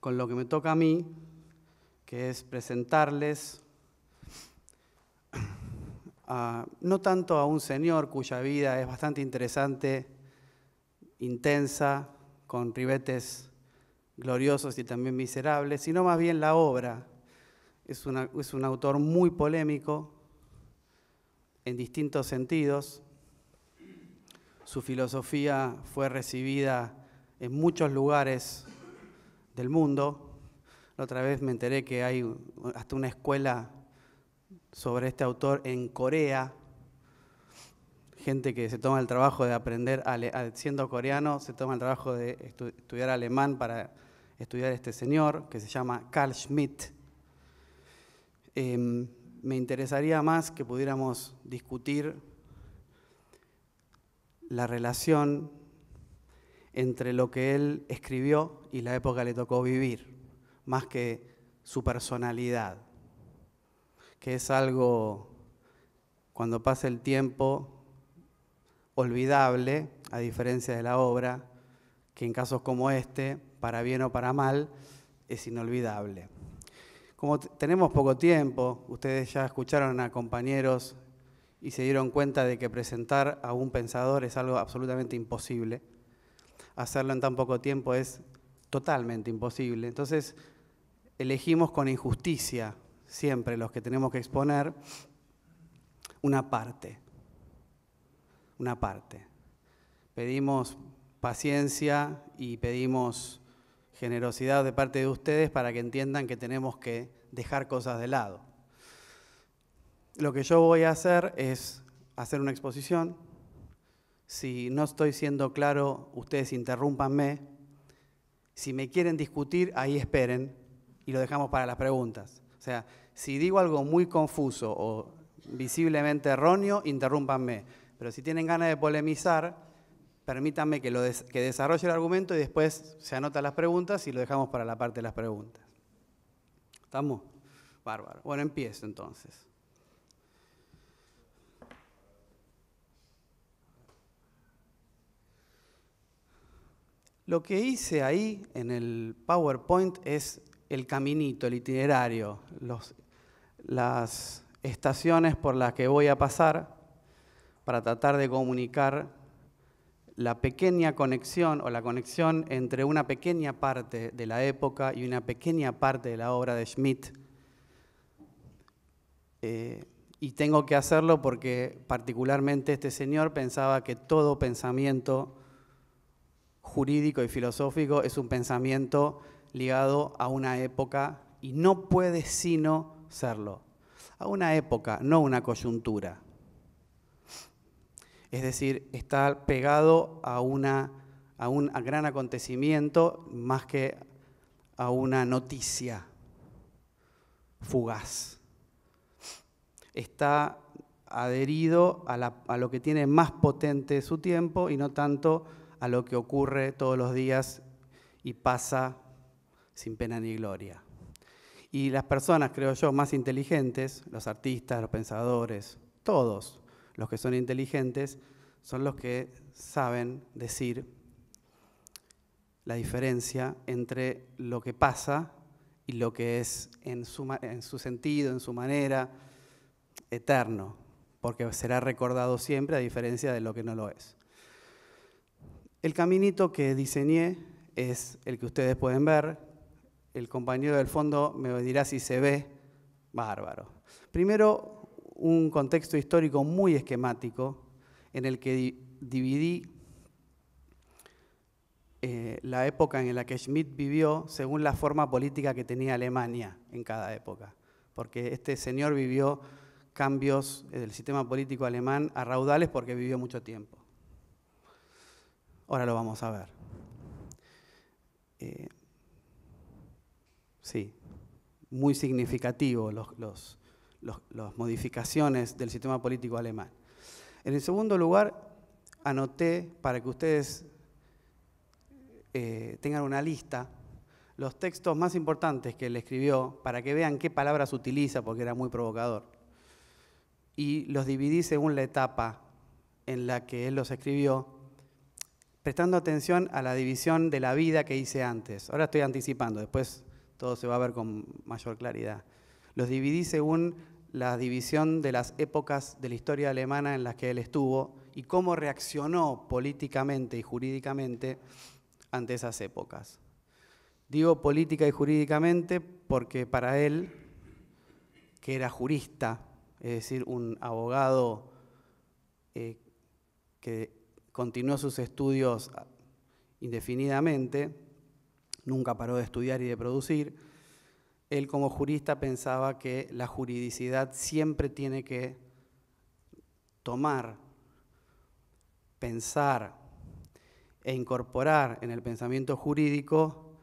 con lo que me toca a mí, que es presentarles no tanto a un señor cuya vida es bastante interesante, intensa, con ribetes gloriosos y también miserables, sino más bien la obra. es un autor muy polémico en distintos sentidos. Su filosofía fue recibida en muchos lugares del mundo. otra vez me enteré que hay hasta una escuela sobre este autor en Corea. Gente que se toma el trabajo de aprender, siendo coreano, se toma el trabajo de estudiar alemán para estudiar a este señor, que se llama Carl Schmidt. Em, me interesaría más que pudiéramos discutir la relación entre lo que él escribió y la época le tocó vivir, más que su personalidad, que es algo, cuando pasa el tiempo, olvidable, a diferencia de la obra, que en casos como este, para bien o para mal, es inolvidable. Como tenemos poco tiempo, ustedes ya escucharon a compañeros y se dieron cuenta de que presentar a un pensador es algo absolutamente imposible hacerlo en tan poco tiempo es totalmente imposible. Entonces, elegimos con injusticia siempre los que tenemos que exponer una parte, una parte. Pedimos paciencia y pedimos generosidad de parte de ustedes para que entiendan que tenemos que dejar cosas de lado. Lo que yo voy a hacer es hacer una exposición si no estoy siendo claro, ustedes interrúmpanme. Si me quieren discutir, ahí esperen y lo dejamos para las preguntas. O sea, si digo algo muy confuso o visiblemente erróneo, interrúmpanme. Pero si tienen ganas de polemizar, permítanme que, que desarrolle el argumento y después se anotan las preguntas y lo dejamos para la parte de las preguntas. ¿Estamos? Bárbaro. Bueno, empiezo entonces. Lo que hice ahí en el PowerPoint es el caminito, el itinerario, las estaciones por las que voy a pasar para tratar de comunicar la pequeña conexión o la conexión entre una pequeña parte de la época y una pequeña parte de la obra de Schmidt. Eh, y tengo que hacerlo porque particularmente este señor pensaba que todo pensamiento jurídico y filosófico es un pensamiento ligado a una época y no puede sino serlo. A una época, no una coyuntura. Es decir, está pegado a, a un gran acontecimiento más que a una noticia fugaz. Está adherido a, a, lo que tiene más potente su tiempo y no tanto a lo que ocurre todos los días y pasa sin pena ni gloria. Y las personas, creo yo, más inteligentes, los artistas, los pensadores, todos los que son inteligentes, son los que saben decir la diferencia entre lo que pasa y lo que es en su, en su sentido, en su manera, eterno, porque será recordado siempre a diferencia de lo que no lo es. El caminito que diseñé es el que ustedes pueden ver. El compañero del fondo me dirá si se ve bárbaro. Primero, un contexto histórico muy esquemático en el que dividí eh, la época en la que Schmidt vivió según la forma política que tenía Alemania en cada época. Porque este señor vivió cambios del sistema político alemán a raudales porque vivió mucho tiempo. Ahora lo vamos a ver. Eh, sí, muy significativo las los, modificaciones del sistema político alemán. En el segundo lugar, anoté para que ustedes eh, tengan una lista los textos más importantes que él escribió para que vean qué palabras utiliza, porque era muy provocador. Y los dividí según la etapa en la que él los escribió prestando atención a la división de la vida que hice antes. Ahora estoy anticipando, después todo se va a ver con mayor claridad. Los dividí según la división de las épocas de la historia alemana en las que él estuvo y cómo reaccionó políticamente y jurídicamente ante esas épocas. Digo política y jurídicamente porque para él, que era jurista, es decir, un abogado eh, que continuó sus estudios ah, indefinidamente, nunca paró de estudiar y de producir. Él como jurista pensaba que la juridicidad siempre tiene que tomar, pensar e incorporar en el pensamiento jurídico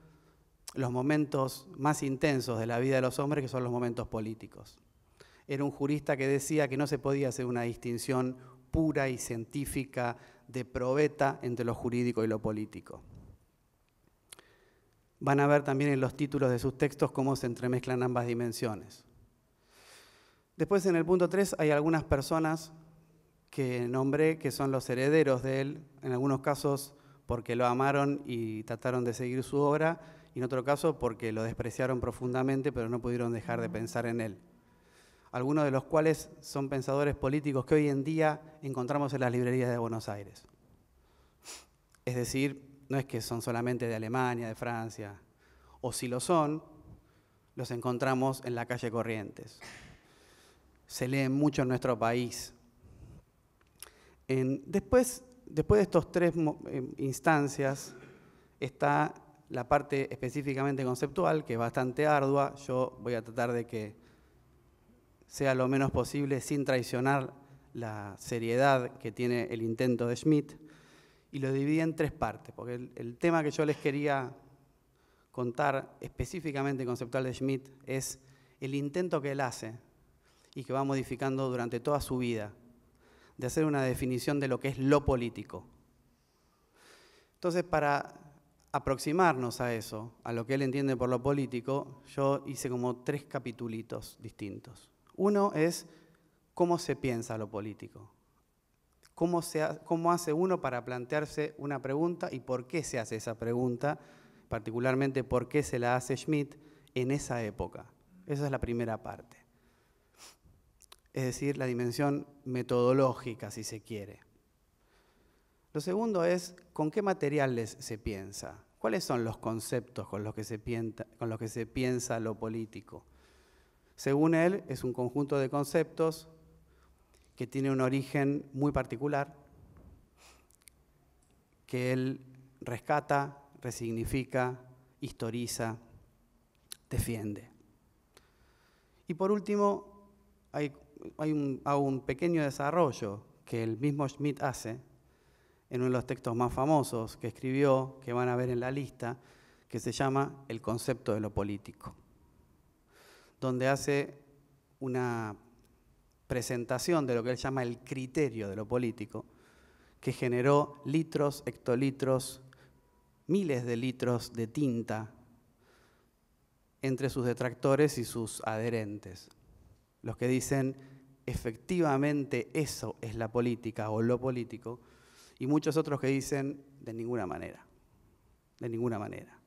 los momentos más intensos de la vida de los hombres, que son los momentos políticos. Era un jurista que decía que no se podía hacer una distinción pura y científica de probeta entre lo jurídico y lo político. Van a ver también en los títulos de sus textos cómo se entremezclan ambas dimensiones. Después en el punto 3 hay algunas personas que nombré que son los herederos de él, en algunos casos porque lo amaron y trataron de seguir su obra, y en otro caso porque lo despreciaron profundamente pero no pudieron dejar de pensar en él algunos de los cuales son pensadores políticos que hoy en día encontramos en las librerías de Buenos Aires. Es decir, no es que son solamente de Alemania, de Francia, o si lo son, los encontramos en la calle Corrientes. Se leen mucho en nuestro país. después, después de estos tres eh, instancias está la parte específicamente conceptual, que es bastante ardua. Yo voy a tratar de que sea lo menos posible sin traicionar la seriedad que tiene el intento de Schmidt, y lo dividí en tres partes, porque el, tema que yo les quería contar específicamente conceptual de Schmidt es el intento que él hace y que va modificando durante toda su vida, de hacer una definición de lo que es lo político. Entonces, para aproximarnos a eso, a lo que él entiende por lo político, yo hice como tres capitulitos distintos. Uno es cómo se piensa lo político, cómo, hace uno para plantearse una pregunta y por qué se hace esa pregunta, particularmente por qué se la hace Schmidt en esa época. Esa es la primera parte. Es decir, la dimensión metodológica, si se quiere. Lo segundo es con qué materiales se piensa, cuáles son los conceptos con los que se piensa lo político. Según él, es un conjunto de conceptos que tiene un origen muy particular, que él rescata, resignifica, historiza, defiende. Y por último, hay, un, un pequeño desarrollo que el mismo Schmidt hace en uno de los textos más famosos que escribió, que van a ver en la lista, que se llama El concepto de lo político donde hace una presentación de lo que él llama el criterio de lo político, que generó litros, hectolitros, miles de litros de tinta entre sus detractores y sus adherentes, los que dicen efectivamente eso es la política o lo político, y muchos otros que dicen de ninguna manera, de ninguna manera.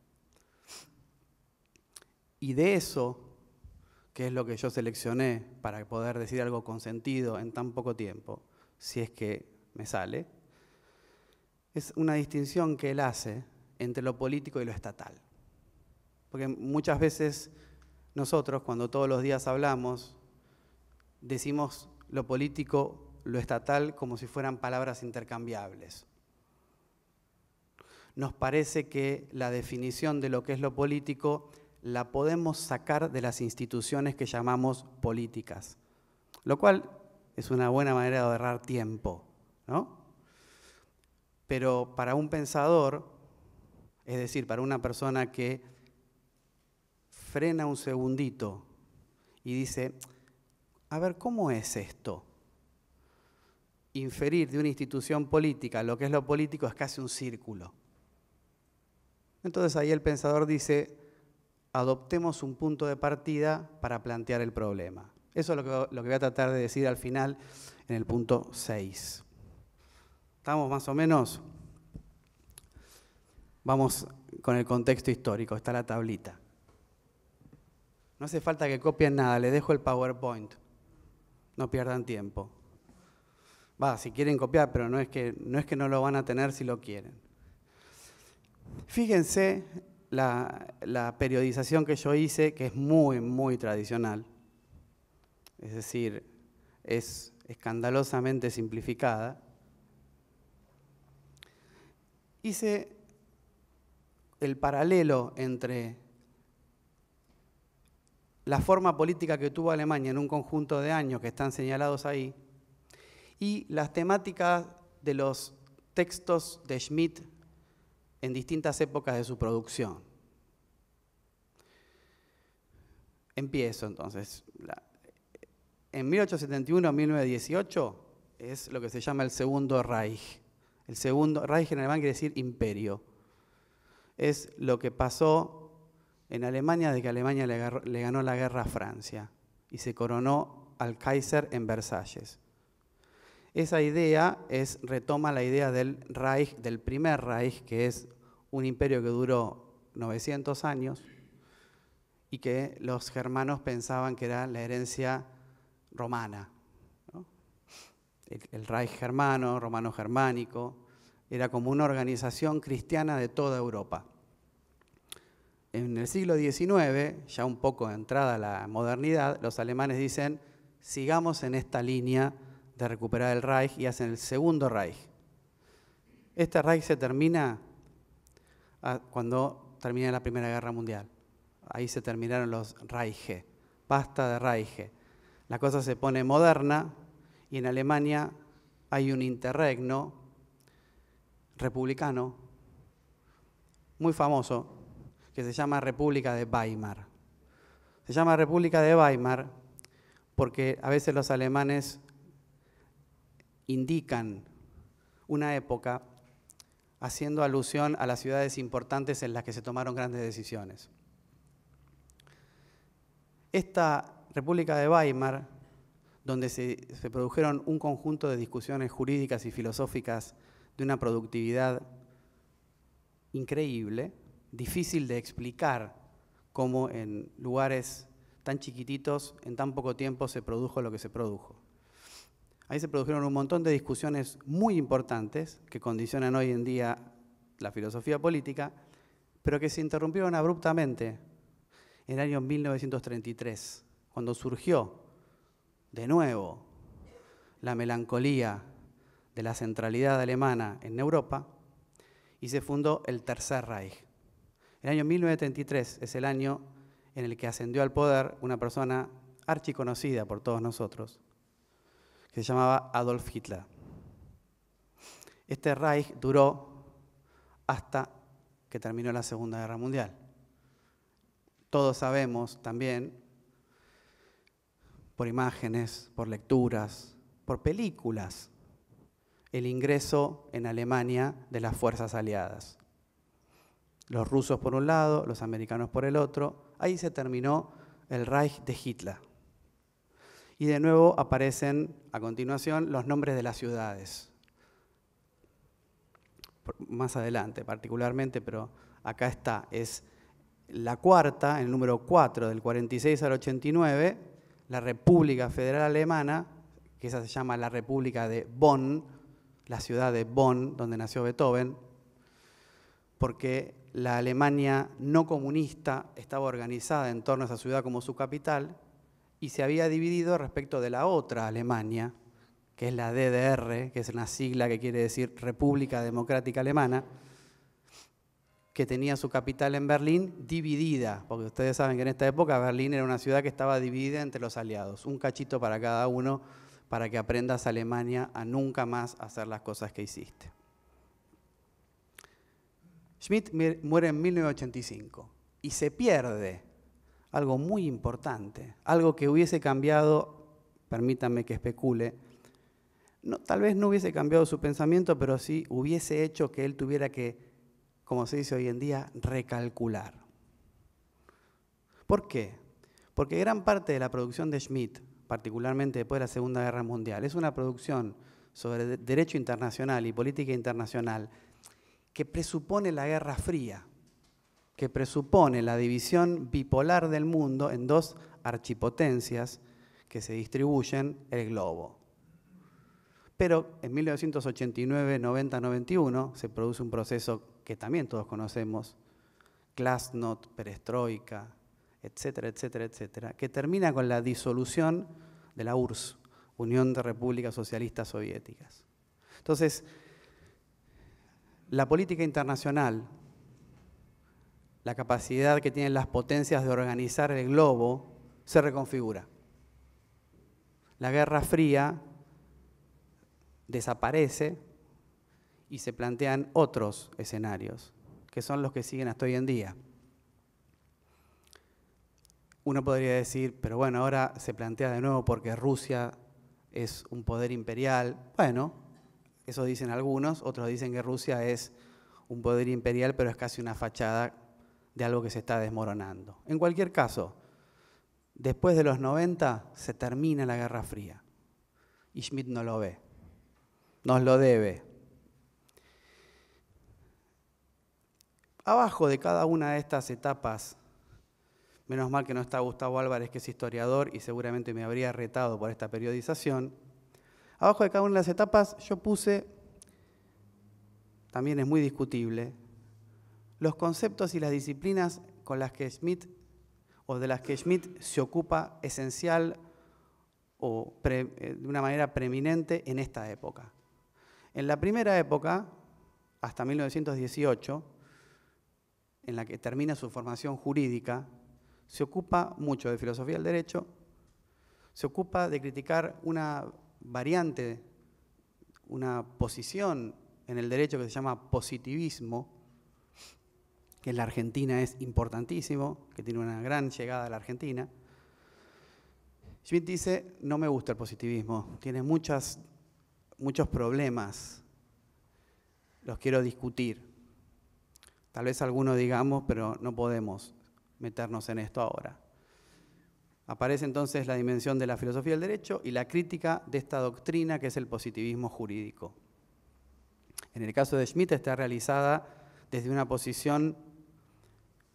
Y de eso que es lo que yo seleccioné para poder decir algo con sentido en tan poco tiempo, si es que me sale, es una distinción que él hace entre lo político y lo estatal. Porque muchas veces nosotros, cuando todos los días hablamos, decimos lo político, lo estatal, como si fueran palabras intercambiables. Nos parece que la definición de lo que es lo político la podemos sacar de las instituciones que llamamos políticas, lo cual es una buena manera de ahorrar tiempo, ¿no? Pero para un pensador, es decir, para una persona que frena un segundito y dice, a ver, ¿cómo es esto? Inferir de una institución política lo que es lo político es casi un círculo. Entonces ahí el pensador dice, adoptemos un punto de partida para plantear el problema. Eso es lo que, voy a tratar de decir al final en el punto 6. ¿Estamos más o menos? Vamos con el contexto histórico, está la tablita. No hace falta que copien nada, les dejo el PowerPoint. No pierdan tiempo. Va, si quieren copiar, pero no es que no, es que no lo van a tener si lo quieren. Fíjense la, periodización que yo hice, que es muy, muy tradicional, es decir, es escandalosamente simplificada, hice el paralelo entre la forma política que tuvo Alemania en un conjunto de años que están señalados ahí y las temáticas de los textos de Schmidt en distintas épocas de su producción. Empiezo entonces. En 1871-1918 es lo que se llama el Segundo Reich. El Segundo Reich en alemán quiere decir imperio. Es lo que pasó en Alemania desde que Alemania le ganó la guerra a Francia y se coronó al Kaiser en Versalles. Esa idea es, retoma la idea del Reich, del primer Reich, que es un imperio que duró 900 años y que los germanos pensaban que era la herencia romana. El, Reich germano, romano germánico, era como una organización cristiana de toda Europa. En el siglo XIX, ya un poco entrada la modernidad, los alemanes dicen, sigamos en esta línea de recuperar el Reich y hacen el segundo Reich. Este Reich se termina cuando termina la Primera Guerra Mundial. Ahí se terminaron los Reiches, pasta de Reiches. La cosa se pone moderna y en Alemania hay un interregno republicano muy famoso que se llama República de Weimar. Se llama República de Weimar porque a veces los alemanes indican una época haciendo alusión a las ciudades importantes en las que se tomaron grandes decisiones. Esta República de Weimar, donde se, produjeron un conjunto de discusiones jurídicas y filosóficas de una productividad increíble, difícil de explicar cómo en lugares tan chiquititos, en tan poco tiempo, se produjo lo que se produjo. Ahí se produjeron un montón de discusiones muy importantes que condicionan hoy en día la filosofía política, pero que se interrumpieron abruptamente en el año 1933, cuando surgió de nuevo la melancolía de la centralidad alemana en Europa y se fundó el Tercer Reich. El año 1933 es el año en el que ascendió al poder una persona archiconocida por todos nosotros, se llamaba Adolf Hitler. Este Reich duró hasta que terminó la Segunda Guerra Mundial. Todos sabemos también, por imágenes, por lecturas, por películas, el ingreso en Alemania de las fuerzas aliadas. Los rusos por un lado, los americanos por el otro. Ahí se terminó el Reich de Hitler. Y de nuevo aparecen a continuación, los nombres de las ciudades. Más adelante, particularmente, pero acá está, es la cuarta, el número 4, del 46 al 89, la República Federal Alemana, que esa se llama la República de Bonn, la ciudad de Bonn, donde nació Beethoven, porque la Alemania no comunista estaba organizada en torno a esa ciudad como su capital, y se había dividido respecto de la otra Alemania, que es la DDR, que es una sigla que quiere decir República Democrática Alemana, que tenía su capital en Berlín dividida, porque ustedes saben que en esta época Berlín era una ciudad que estaba dividida entre los aliados, un cachito para cada uno, para que aprendas Alemania a nunca más hacer las cosas que hiciste. Schmidt muere en 1985 y se pierde algo muy importante, algo que hubiese cambiado, permítanme que especule, no, tal vez no hubiese cambiado su pensamiento, pero sí hubiese hecho que él tuviera que, como se dice hoy en día, recalcular. ¿Por qué? Porque gran parte de la producción de Schmidt, particularmente después de la Segunda Guerra Mundial, es una producción sobre derecho internacional y política internacional que presupone la Guerra Fría que presupone la división bipolar del mundo en dos archipotencias que se distribuyen el globo. Pero en 1989, 90, 91 se produce un proceso que también todos conocemos, Glasnost, Perestroika, etcétera, etcétera, etcétera, que termina con la disolución de la URSS, Unión de Repúblicas Socialistas Soviéticas. Entonces, la política internacional la capacidad que tienen las potencias de organizar el globo se reconfigura. La Guerra Fría desaparece y se plantean otros escenarios, que son los que siguen hasta hoy en día. Uno podría decir, pero bueno, ahora se plantea de nuevo porque Rusia es un poder imperial. Bueno, eso dicen algunos, otros dicen que Rusia es un poder imperial, pero es casi una fachada de algo que se está desmoronando. En cualquier caso, después de los 90 se termina la Guerra Fría y Schmidt no lo ve, nos lo debe. Abajo de cada una de estas etapas, menos mal que no está Gustavo Álvarez, que es historiador y seguramente me habría retado por esta periodización, abajo de cada una de las etapas yo puse, también es muy discutible, los conceptos y las disciplinas con las que Schmidt o de las que Schmidt se ocupa esencial o eh, de una manera preeminente en esta época. En la primera época, hasta 1918, en la que termina su formación jurídica, se ocupa mucho de filosofía del derecho, se ocupa de criticar una variante, una posición en el derecho que se llama positivismo, que en la Argentina es importantísimo, que tiene una gran llegada a la Argentina. Schmidt dice, no me gusta el positivismo, tiene muchas, muchos problemas, los quiero discutir. Tal vez algunos digamos, pero no podemos meternos en esto ahora. Aparece entonces la dimensión de la filosofía del derecho y la crítica de esta doctrina que es el positivismo jurídico. En el caso de Schmidt, está realizada desde una posición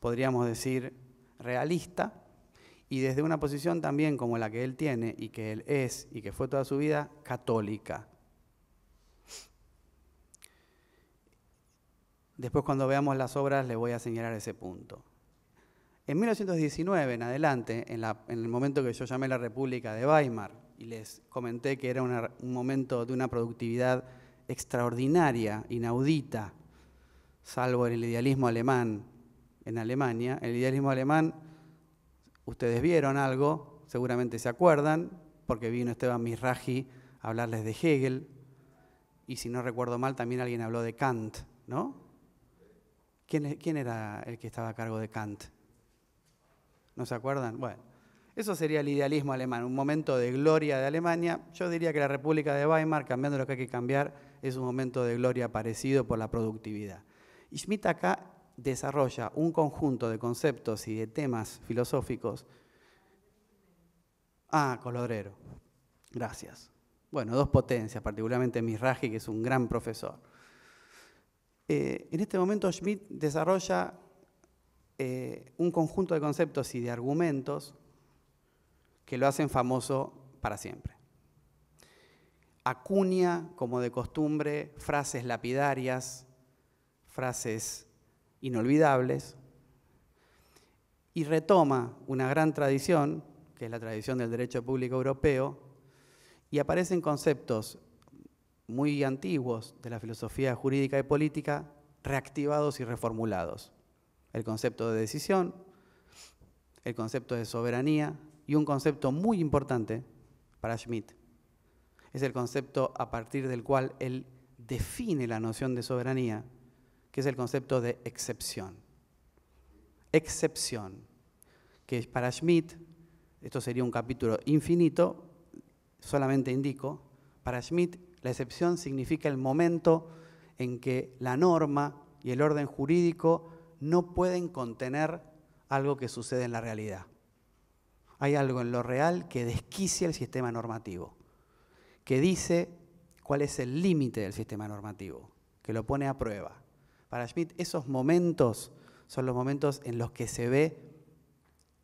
podríamos decir, realista, y desde una posición también como la que él tiene y que él es y que fue toda su vida, católica. Después cuando veamos las obras le voy a señalar ese punto. En 1919 en adelante, en, el momento que yo llamé la República de Weimar y les comenté que era un momento de una productividad extraordinaria, inaudita, salvo en el idealismo alemán en Alemania, el idealismo alemán, ustedes vieron algo, seguramente se acuerdan, porque vino Esteban Misraji a hablarles de Hegel, y si no recuerdo mal, también alguien habló de Kant, ¿no? ¿Quién, quién era el que estaba a cargo de Kant? ¿No se acuerdan? Bueno, eso sería el idealismo alemán, un momento de gloria de Alemania. Yo diría que la República de Weimar, cambiando lo que hay que cambiar, es un momento de gloria parecido por la productividad. Y Schmitt acá desarrolla un conjunto de conceptos y de temas filosóficos. Ah, Colodrero, Gracias. Bueno, dos potencias, particularmente Misraji, que es un gran profesor. Eh, en este momento Schmidt desarrolla eh, un conjunto de conceptos y de argumentos que lo hacen famoso para siempre. Acuña, como de costumbre, frases lapidarias, frases inolvidables, y retoma una gran tradición, que es la tradición del derecho público europeo, y aparecen conceptos muy antiguos de la filosofía jurídica y política reactivados y reformulados. El concepto de decisión, el concepto de soberanía y un concepto muy importante para Schmitt. Es el concepto a partir del cual él define la noción de soberanía que es el concepto de excepción. Excepción, que para Schmidt, esto sería un capítulo infinito, solamente indico, para Schmidt la excepción significa el momento en que la norma y el orden jurídico no pueden contener algo que sucede en la realidad. Hay algo en lo real que desquicia el sistema normativo, que dice cuál es el límite del sistema normativo, que lo pone a prueba. Para Schmidt, esos momentos son los momentos en los que se ve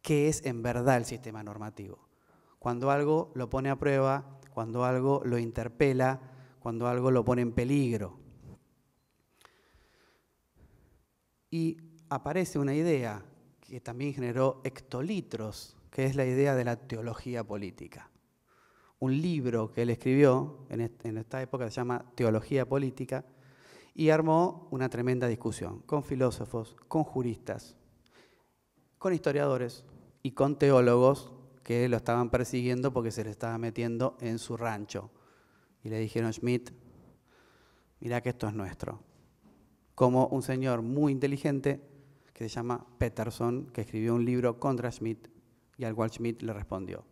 qué es en verdad el sistema normativo. Cuando algo lo pone a prueba, cuando algo lo interpela, cuando algo lo pone en peligro. Y aparece una idea que también generó Hectolitros, que es la idea de la teología política. Un libro que él escribió en esta época se llama Teología Política, y armó una tremenda discusión con filósofos, con juristas, con historiadores y con teólogos que lo estaban persiguiendo porque se le estaba metiendo en su rancho. Y le dijeron, Schmidt, mira que esto es nuestro. Como un señor muy inteligente que se llama Peterson, que escribió un libro contra Schmidt y al cual Schmidt le respondió.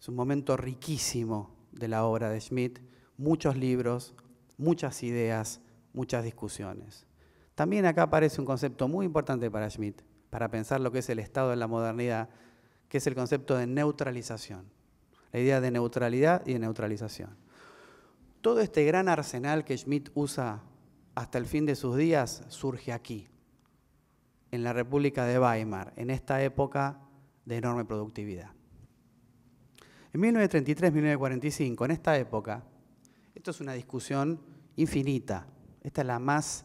Es un momento riquísimo de la obra de Schmidt, muchos libros, muchas ideas, muchas discusiones. También acá aparece un concepto muy importante para Schmitt, para pensar lo que es el estado de la modernidad, que es el concepto de neutralización, la idea de neutralidad y de neutralización. Todo este gran arsenal que Schmitt usa hasta el fin de sus días surge aquí, en la República de Weimar, en esta época de enorme productividad. En 1933-1945, en esta época, esto es una discusión infinita, esta es la más,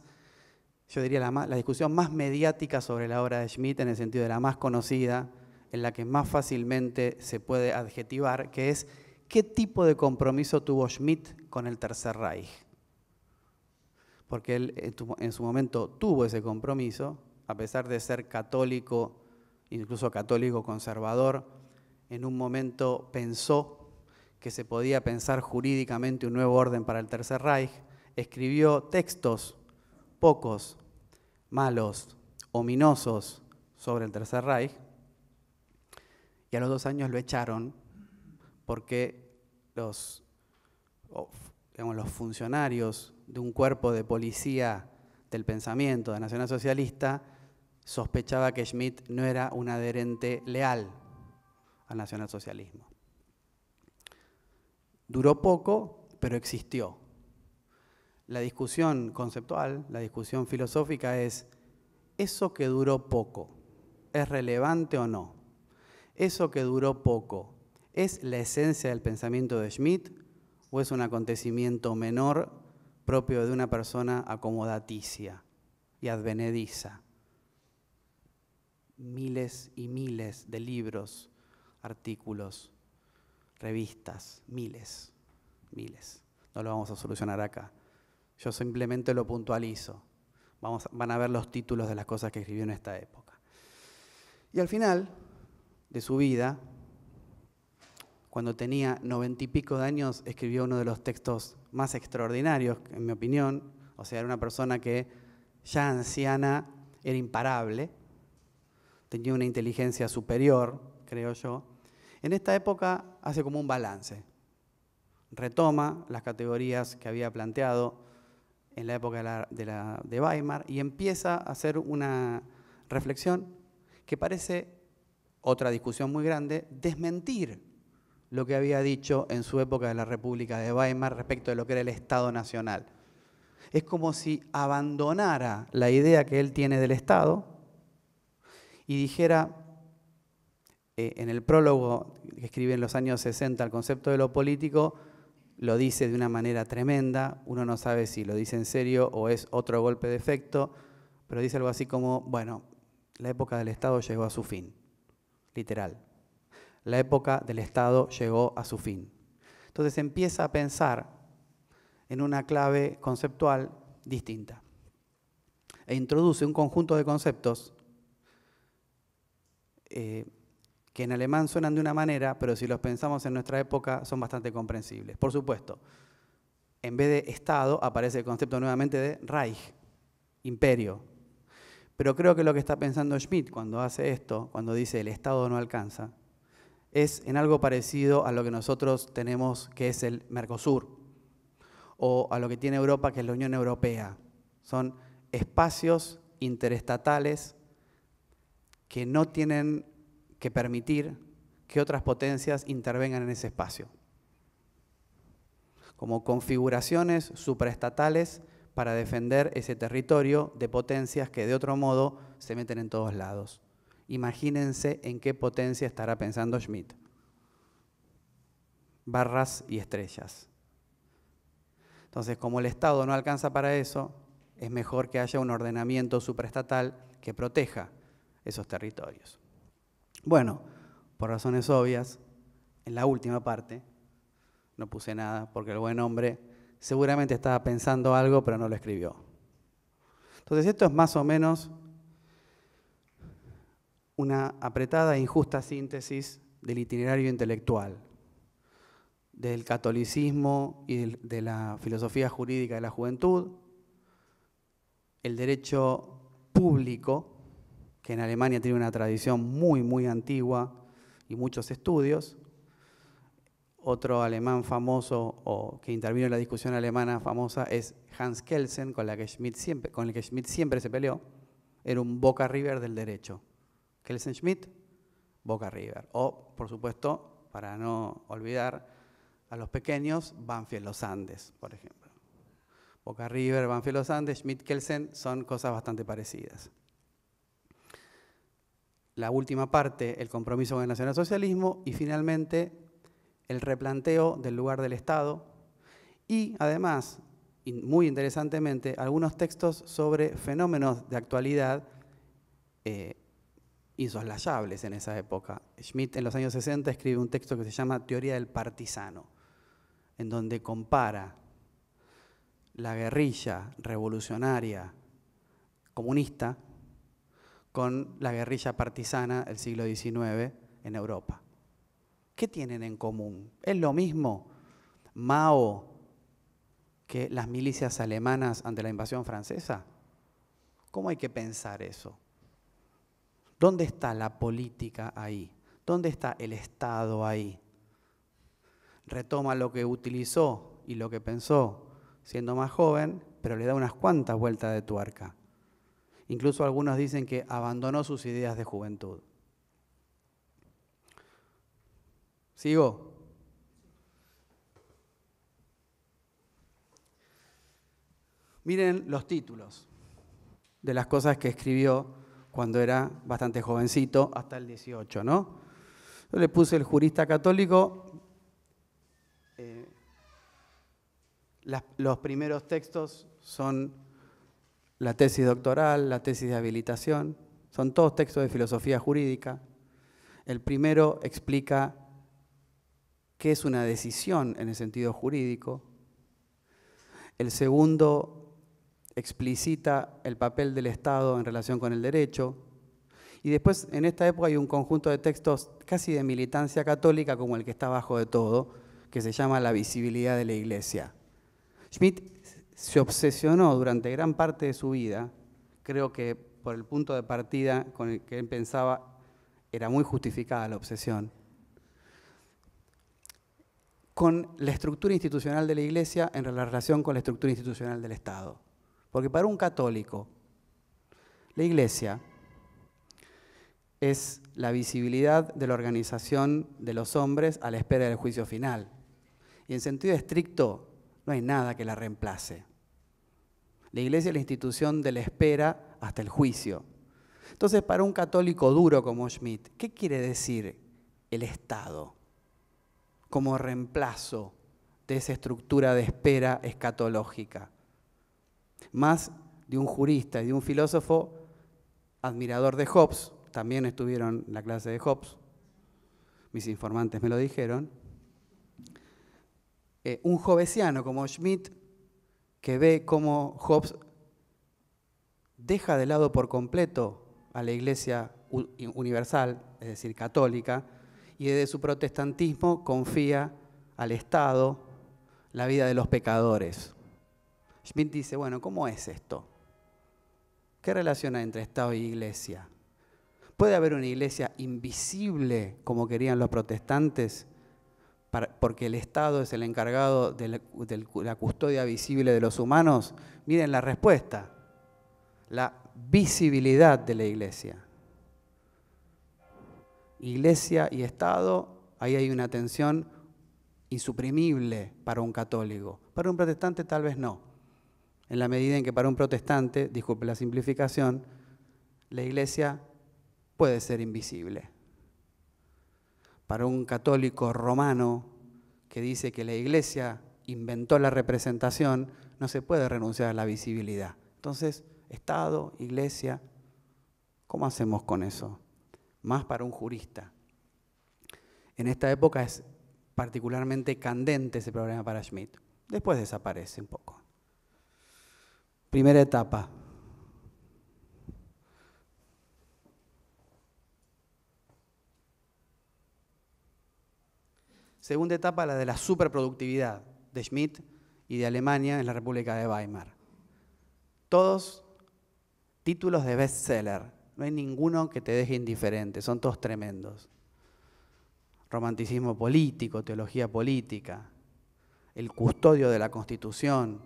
yo diría, la, más, discusión más mediática sobre la obra de Schmidt, en el sentido de la más conocida, en la que más fácilmente se puede adjetivar, que es qué tipo de compromiso tuvo Schmidt con el Tercer Reich. Porque él en su momento tuvo ese compromiso, a pesar de ser católico, incluso católico conservador, en un momento pensó que se podía pensar jurídicamente un nuevo orden para el Tercer Reich, escribió textos pocos, malos, ominosos sobre el Tercer Reich, y a los dos años lo echaron porque los, los funcionarios de un cuerpo de policía del pensamiento de Nacional Socialista sospechaba que Schmidt no era un adherente leal al nacionalsocialismo. Duró poco, pero existió. La discusión conceptual, la discusión filosófica es, ¿eso que duró poco es relevante o no? ¿Eso que duró poco es la esencia del pensamiento de Schmitt o es un acontecimiento menor propio de una persona acomodaticia y advenediza? Miles y miles de libros, artículos, revistas, miles, miles. No lo vamos a solucionar acá. Yo simplemente lo puntualizo. Vamos, van a ver los títulos de las cosas que escribió en esta época. Y al final de su vida, cuando tenía noventa y pico de años, escribió uno de los textos más extraordinarios, en mi opinión. O sea, era una persona que ya anciana era imparable, tenía una inteligencia superior, creo yo. En esta época hace como un balance. Retoma las categorías que había planteado en la época de, la, de, Weimar, y empieza a hacer una reflexión que parece, otra discusión muy grande, desmentir lo que había dicho en su época de la República de Weimar respecto de lo que era el Estado Nacional. Es como si abandonara la idea que él tiene del Estado y dijera, eh, en el prólogo que escribe en los años 60, el concepto de lo político, lo dice de una manera tremenda, uno no sabe si lo dice en serio o es otro golpe de efecto, pero dice algo así como, bueno, la época del Estado llegó a su fin, literal. La época del Estado llegó a su fin. Entonces empieza a pensar en una clave conceptual distinta e introduce un conjunto de conceptos eh, que en alemán suenan de una manera, pero si los pensamos en nuestra época son bastante comprensibles. Por supuesto, en vez de Estado aparece el concepto nuevamente de Reich, imperio. Pero creo que lo que está pensando Schmidt cuando hace esto, cuando dice el Estado no alcanza, es en algo parecido a lo que nosotros tenemos que es el Mercosur o a lo que tiene Europa que es la Unión Europea. Son espacios interestatales que no tienen que permitir que otras potencias intervengan en ese espacio, como configuraciones supraestatales para defender ese territorio de potencias que de otro modo se meten en todos lados. Imagínense en qué potencia estará pensando Schmidt. Barras y estrellas. Entonces, como el Estado no alcanza para eso, es mejor que haya un ordenamiento supraestatal que proteja esos territorios. Bueno, por razones obvias, en la última parte no puse nada porque el buen hombre seguramente estaba pensando algo pero no lo escribió. Entonces esto es más o menos una apretada e injusta síntesis del itinerario intelectual, del catolicismo y de la filosofía jurídica de la juventud, el derecho público que en Alemania tiene una tradición muy, muy antigua y muchos estudios. Otro alemán famoso o que intervino en la discusión alemana famosa es Hans Kelsen, con, la que el que Schmidt siempre se peleó. Era un Boca River del derecho. Kelsen Schmidt, Boca River. O, por supuesto, para no olvidar a los pequeños, Banfield Los Andes, por ejemplo. Boca River, Banfield Los Andes, Schmidt Kelsen son cosas bastante parecidas la última parte, el compromiso con el nacionalsocialismo, y finalmente el replanteo del lugar del Estado, y además, muy interesantemente, algunos textos sobre fenómenos de actualidad eh, insoslayables en esa época. Schmidt en los años 60 escribe un texto que se llama Teoría del Partisano, en donde compara la guerrilla revolucionaria comunista con la guerrilla partisana del siglo XIX en Europa. ¿Qué tienen en común? Es lo mismo Mao que las milicias alemanas ante la invasión francesa. ¿Cómo hay que pensar eso? ¿Dónde está la política ahí? ¿Dónde está el Estado ahí? Retoma lo que utilizó y lo que pensó siendo más joven, pero le da unas cuantas vueltas de tuerca. Incluso algunos dicen que abandonó sus ideas de juventud. ¿Sigo? Miren los títulos de las cosas que escribió cuando era bastante jovencito, hasta el 18, ¿no? Yo le puse el jurista católico, eh, los primeros textos son la tesis doctoral, la tesis de habilitación, son todos textos de filosofía jurídica. El primero explica qué es una decisión en el sentido jurídico. El segundo explicita el papel del Estado en relación con el derecho. Y después, en esta época, hay un conjunto de textos casi de militancia católica, como el que está abajo de todo, que se llama La visibilidad de la Iglesia. Schmidt se obsesionó durante gran parte de su vida, creo que por el punto de partida con el que él pensaba era muy justificada la obsesión, con la estructura institucional de la Iglesia en relación con la estructura institucional del Estado. Porque para un católico, la Iglesia es la visibilidad de la organización de los hombres a la espera del juicio final. Y en sentido estricto, no hay nada que la reemplace. La iglesia es la institución de la espera hasta el juicio. Entonces, para un católico duro como Schmidt, ¿qué quiere decir el Estado como reemplazo de esa estructura de espera escatológica? Más de un jurista y de un filósofo admirador de Hobbes, también estuvieron en la clase de Hobbes, mis informantes me lo dijeron, eh, un jovesiano como Schmidt, que ve cómo Hobbes deja de lado por completo a la iglesia universal, es decir, católica, y desde su protestantismo confía al Estado la vida de los pecadores. Schmidt dice, bueno, ¿cómo es esto? ¿Qué relación hay entre Estado y iglesia? ¿Puede haber una iglesia invisible como querían los protestantes porque el Estado es el encargado de la custodia visible de los humanos, miren la respuesta, la visibilidad de la iglesia. Iglesia y Estado, ahí hay una tensión insuprimible para un católico. Para un protestante tal vez no. En la medida en que para un protestante, disculpe la simplificación, la iglesia puede ser invisible para un católico romano que dice que la iglesia inventó la representación, no se puede renunciar a la visibilidad. Entonces, Estado, iglesia, ¿cómo hacemos con eso? Más para un jurista. En esta época es particularmente candente ese problema para Schmidt. Después desaparece un poco. Primera etapa, Segunda etapa, la de la superproductividad de Schmidt y de Alemania en la República de Weimar. Todos títulos de bestseller. No hay ninguno que te deje indiferente, son todos tremendos. Romanticismo político, teología política, el custodio de la Constitución,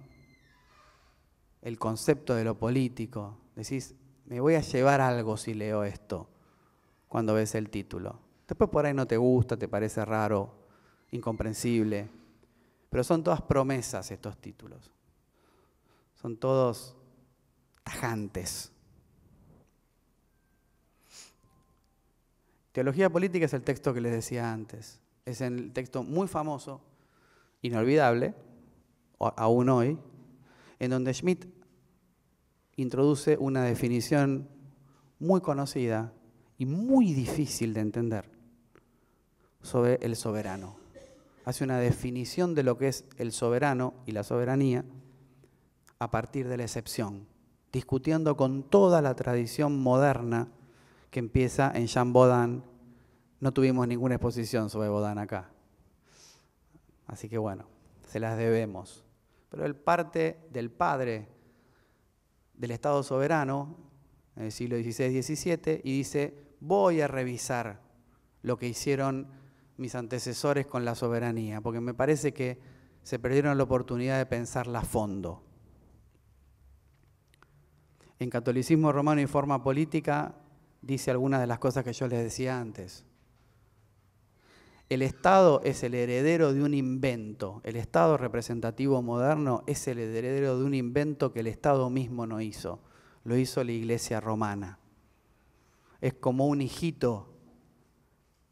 el concepto de lo político. Decís, me voy a llevar algo si leo esto, cuando ves el título. Después por ahí no te gusta, te parece raro, incomprensible. Pero son todas promesas estos títulos. Son todos tajantes. Teología política es el texto que les decía antes. Es el texto muy famoso, inolvidable, aún hoy, en donde Schmidt introduce una definición muy conocida y muy difícil de entender sobre el soberano hace una definición de lo que es el soberano y la soberanía a partir de la excepción, discutiendo con toda la tradición moderna que empieza en Jean Baudin. No tuvimos ninguna exposición sobre Baudin acá. Así que bueno, se las debemos. Pero él parte del padre del Estado soberano en el siglo XVI-XVII y dice, voy a revisar lo que hicieron mis antecesores con la soberanía, porque me parece que se perdieron la oportunidad de pensarla a fondo. En catolicismo romano y forma política dice algunas de las cosas que yo les decía antes. El Estado es el heredero de un invento. El Estado representativo moderno es el heredero de un invento que el Estado mismo no hizo. Lo hizo la Iglesia romana. Es como un hijito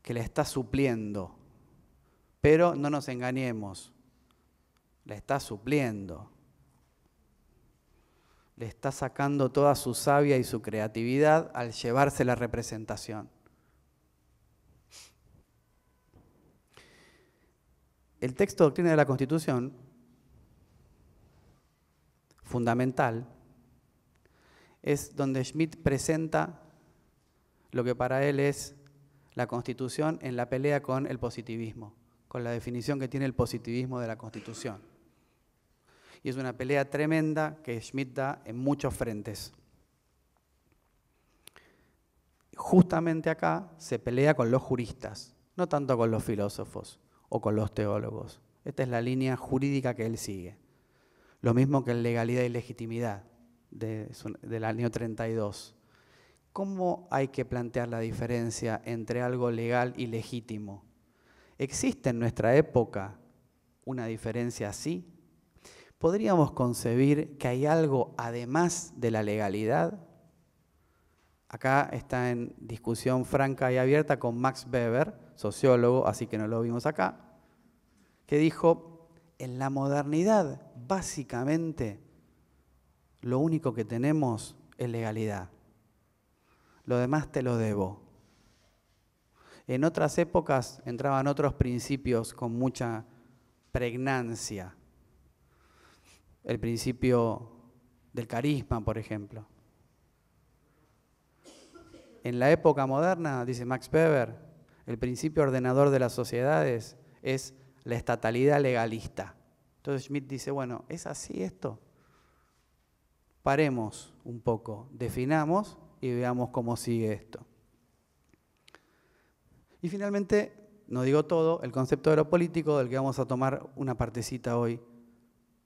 que la está supliendo. Pero no nos engañemos, la está supliendo. Le está sacando toda su savia y su creatividad al llevarse la representación. El texto doctrina de la Constitución, fundamental, es donde Schmidt presenta lo que para él es la Constitución en la pelea con el positivismo, con la definición que tiene el positivismo de la Constitución. Y es una pelea tremenda que Schmidt da en muchos frentes. Justamente acá se pelea con los juristas, no tanto con los filósofos o con los teólogos. Esta es la línea jurídica que él sigue. Lo mismo que en legalidad y legitimidad del año 32. ¿Cómo hay que plantear la diferencia entre algo legal y legítimo? ¿Existe en nuestra época una diferencia así? ¿Podríamos concebir que hay algo además de la legalidad? Acá está en discusión franca y abierta con Max Weber, sociólogo, así que no lo vimos acá, que dijo, en la modernidad básicamente lo único que tenemos es legalidad lo demás te lo debo. En otras épocas entraban otros principios con mucha pregnancia. El principio del carisma, por ejemplo. En la época moderna, dice Max Weber, el principio ordenador de las sociedades es la estatalidad legalista. Entonces Schmidt dice, bueno, ¿es así esto? Paremos un poco, definamos y veamos cómo sigue esto. Y finalmente, no digo todo, el concepto de lo político del que vamos a tomar una partecita hoy,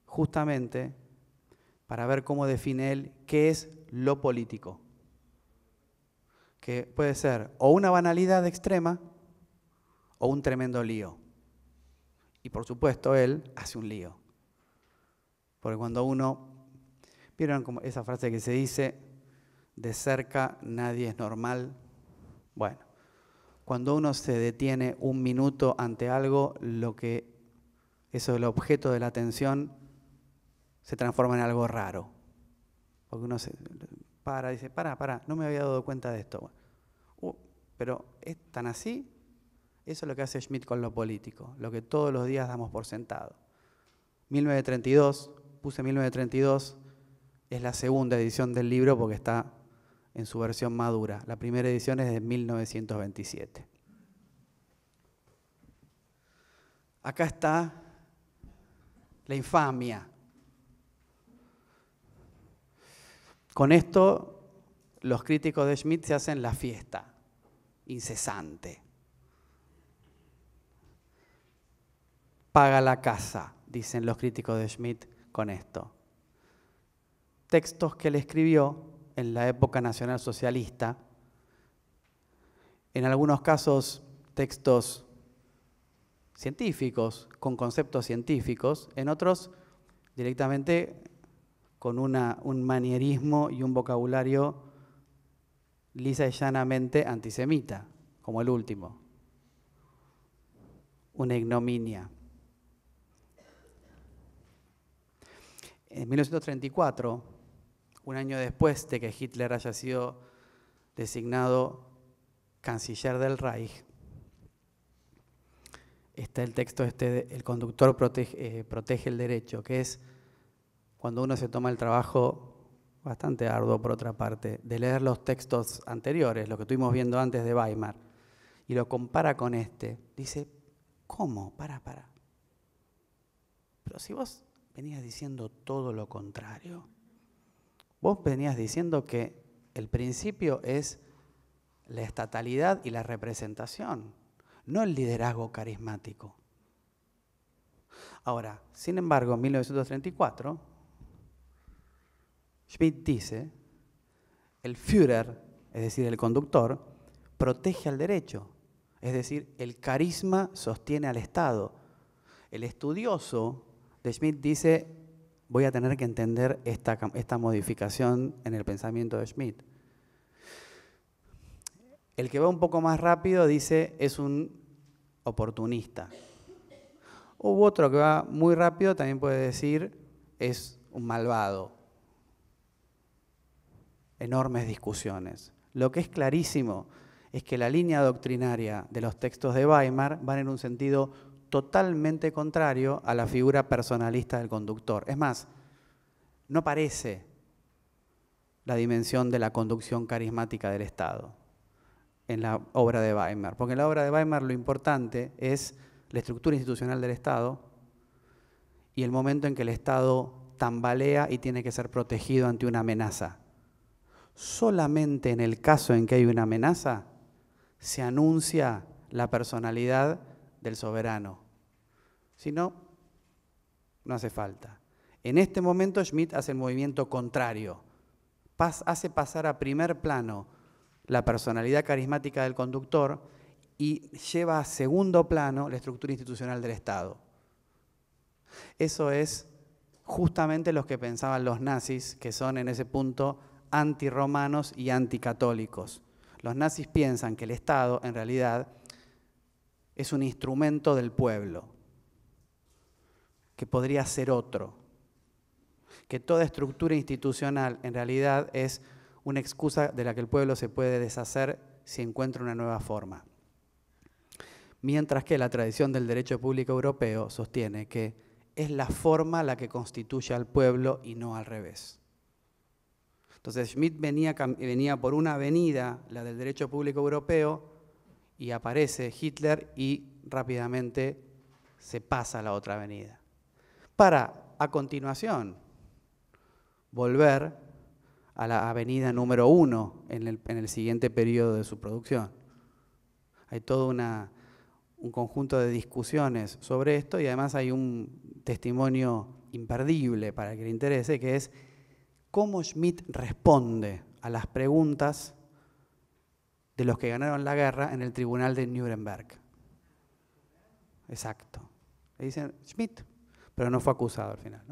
justamente para ver cómo define él qué es lo político. Que puede ser o una banalidad extrema o un tremendo lío. Y por supuesto, él hace un lío. Porque cuando uno, vieron como esa frase que se dice, de cerca, nadie es normal. Bueno, cuando uno se detiene un minuto ante algo, lo que es el objeto de la atención se transforma en algo raro. Porque uno se para, y dice, para, para, no me había dado cuenta de esto. Uh, pero es tan así. Eso es lo que hace Schmidt con lo político, lo que todos los días damos por sentado. 1932, puse 1932, es la segunda edición del libro porque está en su versión madura. La primera edición es de 1927. Acá está la infamia. Con esto los críticos de Schmidt se hacen la fiesta incesante. Paga la casa, dicen los críticos de Schmidt con esto. Textos que él escribió en la época nacional socialista, en algunos casos textos científicos, con conceptos científicos, en otros directamente con un manierismo y un vocabulario lisa y llanamente antisemita, como el último, una ignominia. En 1934, un año después de que Hitler haya sido designado canciller del Reich, está el texto este, el conductor protege, eh, protege el derecho, que es cuando uno se toma el trabajo, bastante arduo por otra parte, de leer los textos anteriores, lo que estuvimos viendo antes de Weimar, y lo compara con este, dice, ¿cómo? Para, para. Pero si vos venías diciendo todo lo contrario. Vos venías diciendo que el principio es la estatalidad y la representación, no el liderazgo carismático. Ahora, sin embargo, en 1934, Schmidt dice, el Führer, es decir, el conductor, protege al derecho, es decir, el carisma sostiene al Estado. El estudioso de Schmidt dice, voy a tener que entender esta, modificación en el pensamiento de Schmidt. El que va un poco más rápido dice es un oportunista. o otro que va muy rápido también puede decir es un malvado. Enormes discusiones. Lo que es clarísimo es que la línea doctrinaria de los textos de Weimar van en un sentido totalmente contrario a la figura personalista del conductor. Es más, no parece la dimensión de la conducción carismática del Estado en la obra de Weimar, porque en la obra de Weimar lo importante es la estructura institucional del Estado y el momento en que el Estado tambalea y tiene que ser protegido ante una amenaza. Solamente en el caso en que hay una amenaza se anuncia la personalidad del soberano. Si no, no hace falta. En este momento Schmidt hace el movimiento contrario. hace pasar a primer plano la personalidad carismática del conductor y lleva a segundo plano la estructura institucional del Estado. Eso es justamente lo que pensaban los nazis, que son en ese punto antiromanos y anticatólicos. Los nazis piensan que el Estado en realidad es un instrumento del pueblo, que podría ser otro, que toda estructura institucional en realidad es una excusa de la que el pueblo se puede deshacer si encuentra una nueva forma. Mientras que la tradición del derecho público europeo sostiene que es la forma la que constituye al pueblo y no al revés. Entonces Schmidt venía, venía por una avenida, la del derecho público europeo, y aparece Hitler y rápidamente se pasa a la otra avenida. Para, a continuación, volver a la avenida número uno en el, siguiente periodo de su producción. Hay todo un conjunto de discusiones sobre esto y además hay un testimonio imperdible para el que le interese, que es cómo Schmidt responde a las preguntas de los que ganaron la guerra en el tribunal de Nuremberg. Exacto. Le dicen Schmidt, pero no fue acusado al final.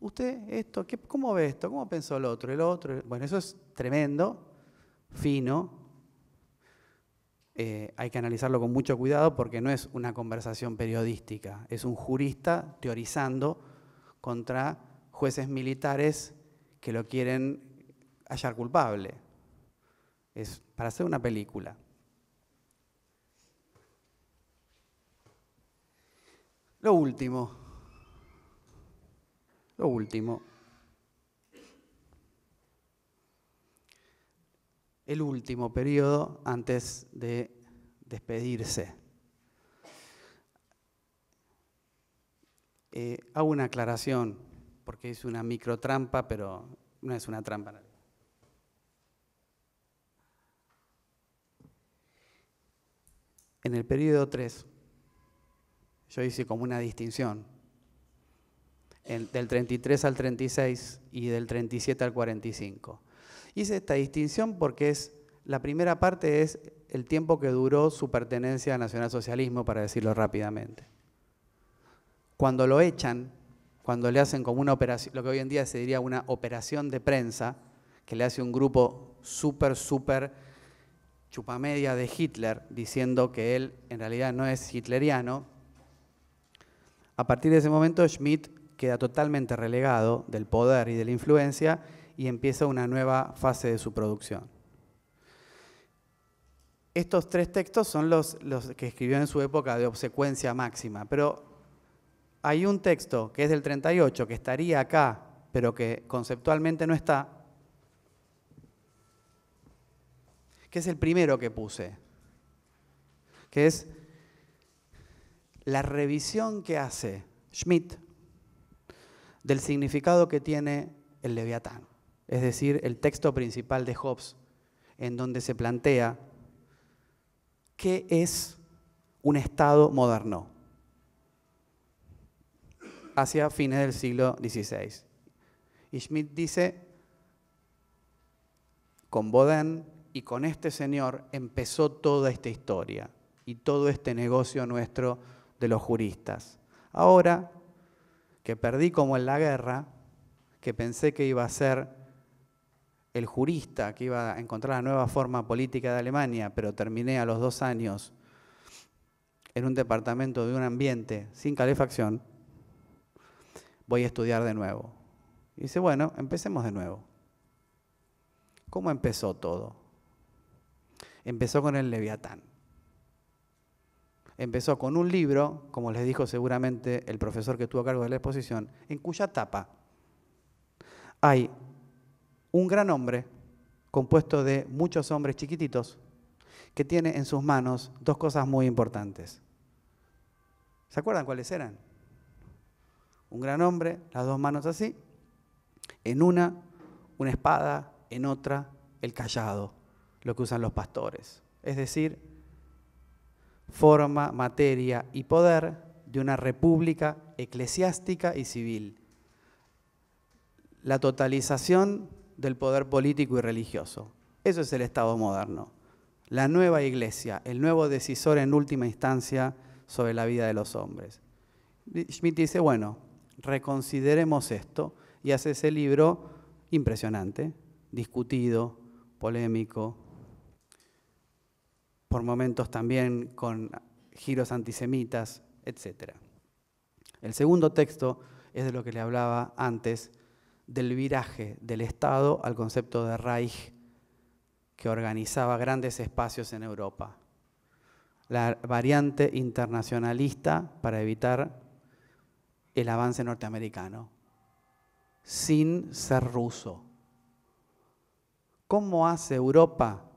Usted, esto, ¿cómo ve esto? ¿Cómo pensó el otro? El otro. Bueno, eso es tremendo, fino. Eh, hay que analizarlo con mucho cuidado porque no es una conversación periodística. Es un jurista teorizando contra jueces militares que lo quieren hallar culpable es para hacer una película. Lo último, lo último, el último periodo antes de despedirse. Eh, hago una aclaración, porque es una micro trampa pero no es una trampa. en el periodo 3, yo hice como una distinción, del 33 al 36 y del 37 al 45. Hice esta distinción porque es, la primera parte es el tiempo que duró su pertenencia al nacionalsocialismo, para decirlo rápidamente. Cuando lo echan, cuando le hacen como una operación, lo que hoy en día se diría una operación de prensa, que le hace un grupo súper, súper chupamedia de Hitler diciendo que él en realidad no es hitleriano, a partir de ese momento Schmidt queda totalmente relegado del poder y de la influencia y empieza una nueva fase de su producción. Estos tres textos son los, los que escribió en su época de obsecuencia máxima, pero hay un texto que es del 38, que estaría acá, pero que conceptualmente no está, que es el primero que puse, que es la revisión que hace Schmidt del significado que tiene el Leviatán, es decir, el texto principal de Hobbes, en donde se plantea qué es un Estado moderno hacia fines del siglo XVI. Y Schmidt dice, con Boden, y con este señor empezó toda esta historia y todo este negocio nuestro de los juristas. Ahora que perdí como en la guerra, que pensé que iba a ser el jurista que iba a encontrar la nueva forma política de Alemania, pero terminé a los dos años en un departamento de un ambiente sin calefacción, voy a estudiar de nuevo. Y dice, bueno, empecemos de nuevo. ¿Cómo empezó todo? Empezó con el Leviatán. Empezó con un libro, como les dijo seguramente el profesor que tuvo a cargo de la exposición, en cuya tapa hay un gran hombre compuesto de muchos hombres chiquititos que tiene en sus manos dos cosas muy importantes. ¿Se acuerdan cuáles eran? Un gran hombre, las dos manos así, en una una espada, en otra el callado lo que usan los pastores. Es decir, forma, materia y poder de una república eclesiástica y civil. La totalización del poder político y religioso. Eso es el Estado moderno. La nueva iglesia, el nuevo decisor en última instancia sobre la vida de los hombres. Schmidt dice, bueno, reconsideremos esto y hace ese libro impresionante, discutido, polémico, por momentos también con giros antisemitas, etc. El segundo texto es de lo que le hablaba antes, del viraje del Estado al concepto de Reich, que organizaba grandes espacios en Europa. La variante internacionalista para evitar el avance norteamericano, sin ser ruso. ¿Cómo hace Europa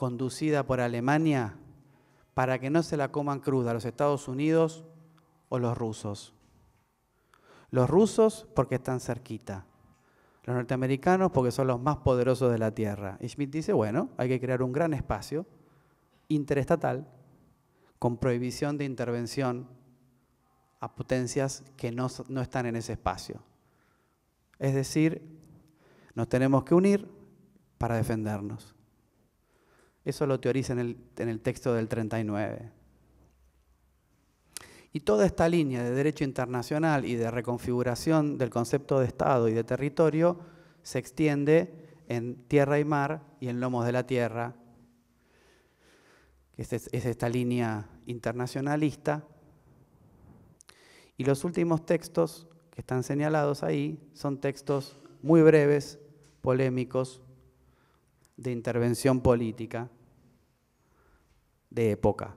conducida por Alemania para que no se la coman cruda los Estados Unidos o los rusos. Los rusos porque están cerquita. Los norteamericanos porque son los más poderosos de la Tierra. Y Schmidt dice, bueno, hay que crear un gran espacio interestatal con prohibición de intervención a potencias que no, no están en ese espacio. Es decir, nos tenemos que unir para defendernos. Eso lo teoriza en el, texto del 39. Y toda esta línea de derecho internacional y de reconfiguración del concepto de Estado y de territorio se extiende en tierra y mar y en lomos de la tierra, que es esta línea internacionalista. Y los últimos textos que están señalados ahí son textos muy breves, polémicos, de intervención política de época.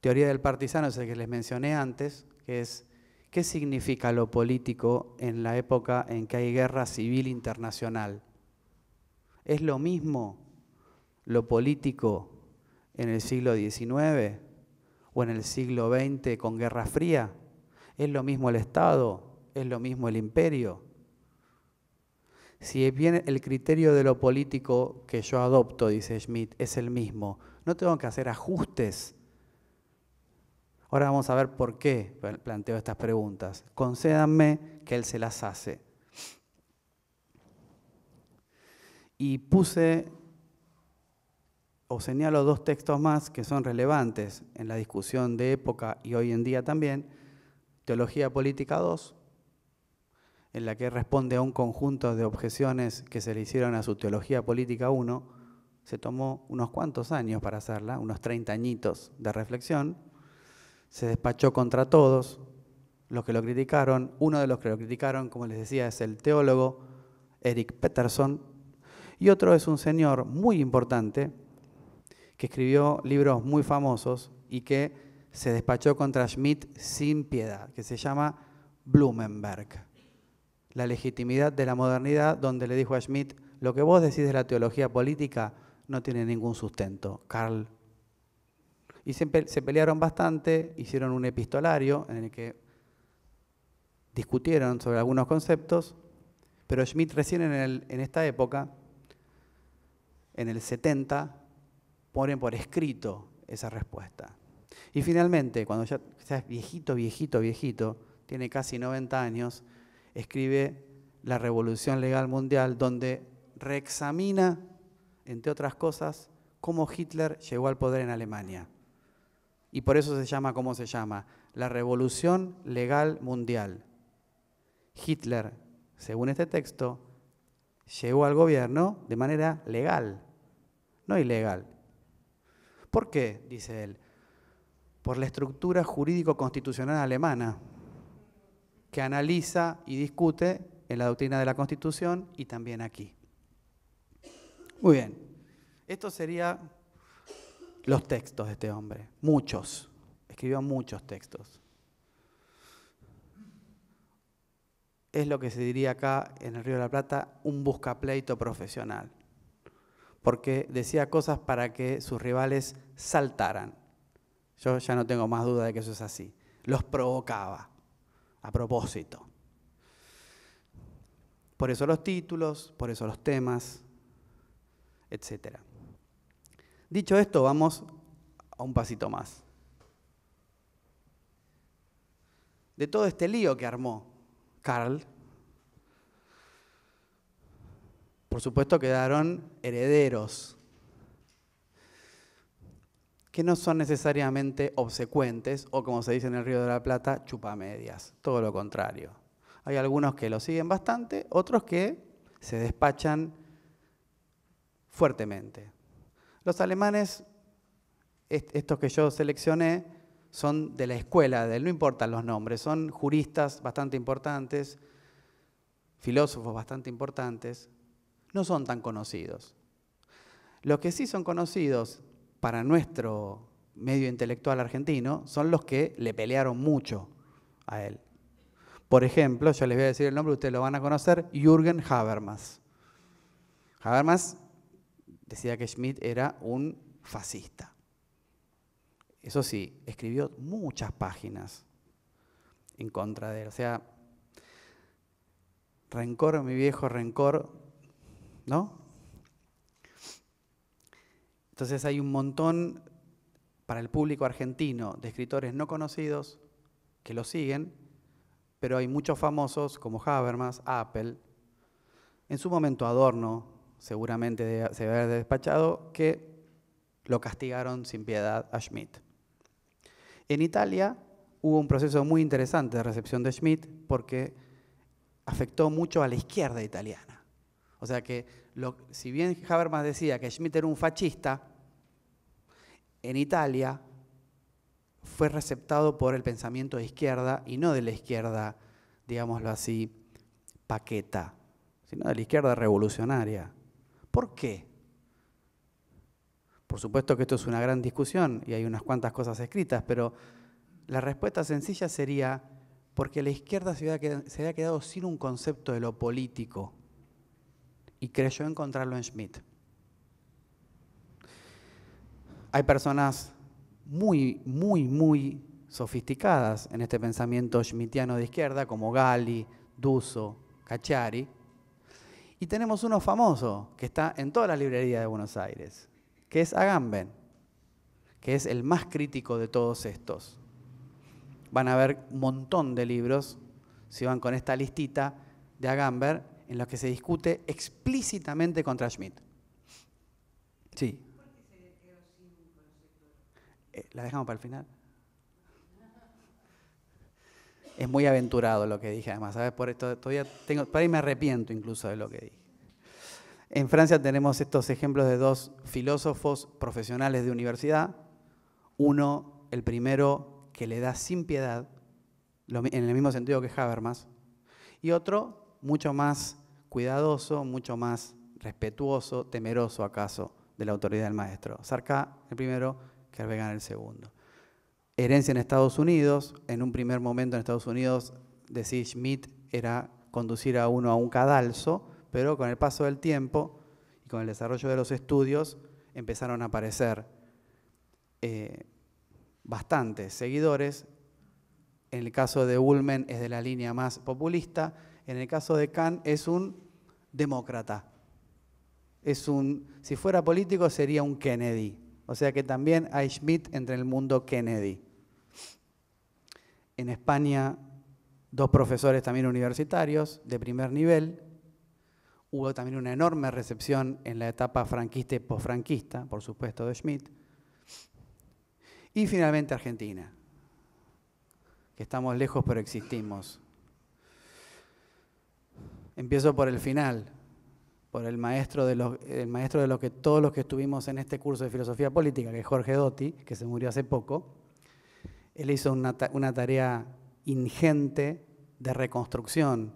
Teoría del partisano es el que les mencioné antes, que es qué significa lo político en la época en que hay guerra civil internacional. ¿Es lo mismo lo político en el siglo XIX o en el siglo XX con Guerra Fría? ¿Es lo mismo el Estado? ¿Es lo mismo el imperio? Si bien el criterio de lo político que yo adopto, dice Schmidt, es el mismo, no tengo que hacer ajustes. Ahora vamos a ver por qué planteo estas preguntas. Concédanme que él se las hace. Y puse o señalo dos textos más que son relevantes en la discusión de época y hoy en día también. Teología Política 2, en la que responde a un conjunto de objeciones que se le hicieron a su teología política 1, se tomó unos cuantos años para hacerla, unos 30 añitos de reflexión, se despachó contra todos los que lo criticaron, uno de los que lo criticaron, como les decía, es el teólogo Eric Peterson, y otro es un señor muy importante que escribió libros muy famosos y que se despachó contra Schmidt sin piedad, que se llama Blumenberg la legitimidad de la modernidad, donde le dijo a Schmitt, lo que vos decís de la teología política no tiene ningún sustento, Carl Y se, pelearon bastante, hicieron un epistolario en el que discutieron sobre algunos conceptos, pero Schmitt recién en, esta época, en el 70, ponen por escrito esa respuesta. Y finalmente, cuando ya seas viejito, viejito, viejito, tiene casi 90 años, escribe La Revolución Legal Mundial, donde reexamina, entre otras cosas, cómo Hitler llegó al poder en Alemania. Y por eso se llama, ¿cómo se llama? La Revolución Legal Mundial. Hitler, según este texto, llegó al gobierno de manera legal, no ilegal. ¿Por qué? dice él. Por la estructura jurídico-constitucional alemana que analiza y discute en la doctrina de la Constitución y también aquí. Muy bien, estos serían los textos de este hombre, muchos, escribió muchos textos. Es lo que se diría acá en el Río de la Plata, un buscapleito profesional, porque decía cosas para que sus rivales saltaran. Yo ya no tengo más duda de que eso es así. Los provocaba a propósito. Por eso los títulos, por eso los temas, etc. Dicho esto, vamos a un pasito más. De todo este lío que armó Carl, por supuesto quedaron herederos que no son necesariamente obsecuentes o, como se dice en el Río de la Plata, chupamedias. Todo lo contrario. Hay algunos que lo siguen bastante, otros que se despachan fuertemente. Los alemanes, estos que yo seleccioné, son de la escuela, de, no importan los nombres, son juristas bastante importantes, filósofos bastante importantes, no son tan conocidos. Los que sí son conocidos para nuestro medio intelectual argentino son los que le pelearon mucho a él. Por ejemplo, yo les voy a decir el nombre, ustedes lo van a conocer, Jürgen Habermas. Habermas decía que Schmidt era un fascista. Eso sí, escribió muchas páginas en contra de él. O sea, rencor, mi viejo rencor, ¿no? Entonces hay un montón para el público argentino de escritores no conocidos que lo siguen, pero hay muchos famosos como Habermas, Apple, en su momento Adorno seguramente se debe haber despachado, que lo castigaron sin piedad a Schmidt. En Italia hubo un proceso muy interesante de recepción de Schmidt porque afectó mucho a la izquierda italiana. O sea que, si bien Habermas decía que Schmidt era un fascista, en Italia fue receptado por el pensamiento de izquierda y no de la izquierda, digámoslo así, paqueta, sino de la izquierda revolucionaria. ¿Por qué? Por supuesto que esto es una gran discusión y hay unas cuantas cosas escritas, pero la respuesta sencilla sería porque la izquierda se había quedado sin un concepto de lo político y creyó encontrarlo en Schmidt. Hay personas muy, muy, muy sofisticadas en este pensamiento schmittiano de izquierda, como Gali, Duso, Cacciari. Y tenemos uno famoso que está en toda la librería de Buenos Aires, que es Agamben, que es el más crítico de todos estos. Van a ver un montón de libros, si van con esta listita de Agamben, en los que se discute explícitamente contra Schmitt. Sí, eh, la dejamos para el final. Es muy aventurado lo que dije, además, ¿sabes? Por esto todavía tengo, para ahí me arrepiento incluso de lo que dije. En Francia tenemos estos ejemplos de dos filósofos profesionales de universidad. Uno, el primero, que le da sin piedad, en el mismo sentido que Habermas, y otro, mucho más cuidadoso, mucho más respetuoso, temeroso acaso de la autoridad del maestro. Sarca, el primero, que el segundo. Herencia en Estados Unidos, en un primer momento en Estados Unidos, decir Schmidt era conducir a uno a un cadalso, pero con el paso del tiempo y con el desarrollo de los estudios empezaron a aparecer eh, bastantes seguidores. En el caso de Ullman es de la línea más populista, en el caso de Kahn es un demócrata. Es un, si fuera político sería un Kennedy. O sea que también hay Schmidt entre el mundo Kennedy. En España, dos profesores también universitarios de primer nivel. Hubo también una enorme recepción en la etapa franquista y posfranquista, por supuesto, de Schmidt. Y finalmente Argentina, que estamos lejos pero existimos. Empiezo por el final por el maestro de los, maestro de que todos los que estuvimos en este curso de filosofía política, que es Jorge Dotti, que se murió hace poco, él hizo una, tarea ingente de reconstrucción,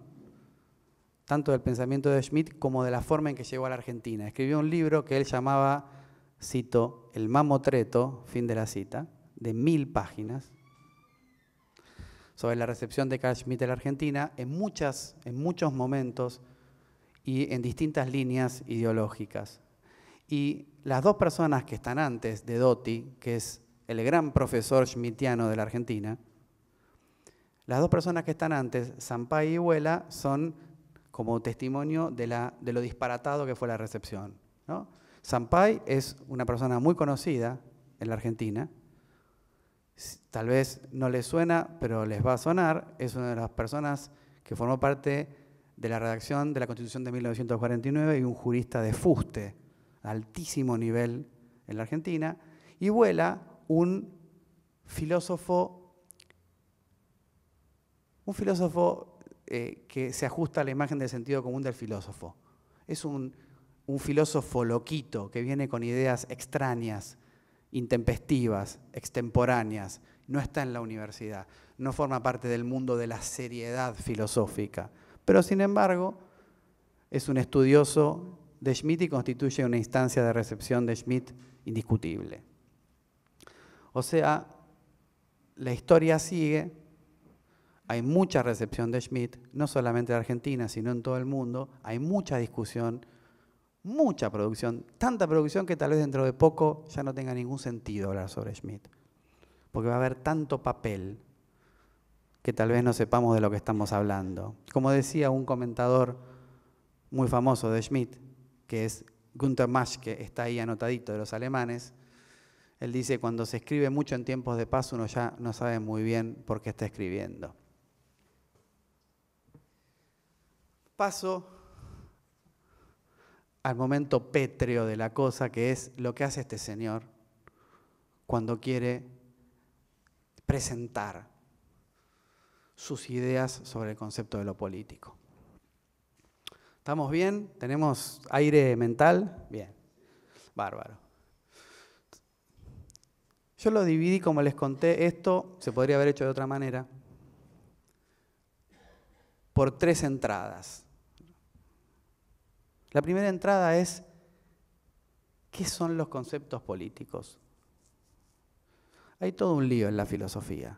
tanto del pensamiento de Schmitt como de la forma en que llegó a la Argentina. Escribió un libro que él llamaba, cito, El mamotreto, fin de la cita, de mil páginas, sobre la recepción de Carl Schmitt en la Argentina, en, muchas, en muchos momentos y en distintas líneas ideológicas. Y las dos personas que están antes de Dotti, que es el gran profesor schmittiano de la Argentina, las dos personas que están antes, Sampaio y Huela, son como testimonio de, la, de, lo disparatado que fue la recepción. ¿no? es una persona muy conocida en la Argentina. Tal vez no les suena, pero les va a sonar. Es una de las personas que formó parte de la redacción de la Constitución de 1949 y un jurista de fuste, altísimo nivel en la Argentina, y vuela un filósofo, un filósofo eh, que se ajusta a la imagen del sentido común del filósofo. Es un filósofo loquito que viene con ideas extrañas, intempestivas, extemporáneas, no está en la universidad, no forma parte del mundo de la seriedad filosófica. Pero sin embargo, es un estudioso de Schmitt y constituye una instancia de recepción de Schmitt indiscutible. O sea, la historia sigue, hay mucha recepción de Schmitt, no solamente en Argentina, sino en todo el mundo, hay mucha discusión, mucha producción, tanta producción que tal vez dentro de poco ya no tenga ningún sentido hablar sobre Schmitt, porque va a haber tanto papel que tal vez no sepamos de lo que estamos hablando. Como decía un comentador muy famoso de Schmidt, que es Gunther Maschke, está ahí anotadito de los alemanes, él dice, cuando se escribe mucho en tiempos de paz, uno ya no sabe muy bien por qué está escribiendo. Paso al momento pétreo de la cosa, que es lo que hace este señor cuando quiere presentar sus ideas sobre el concepto de lo político. ¿Estamos bien? ¿Tenemos aire mental? Bien. Bárbaro. Yo lo dividí, como les conté, esto se podría haber hecho de otra manera, por tres entradas. La primera entrada es, ¿qué son los conceptos políticos? Hay todo un lío en la filosofía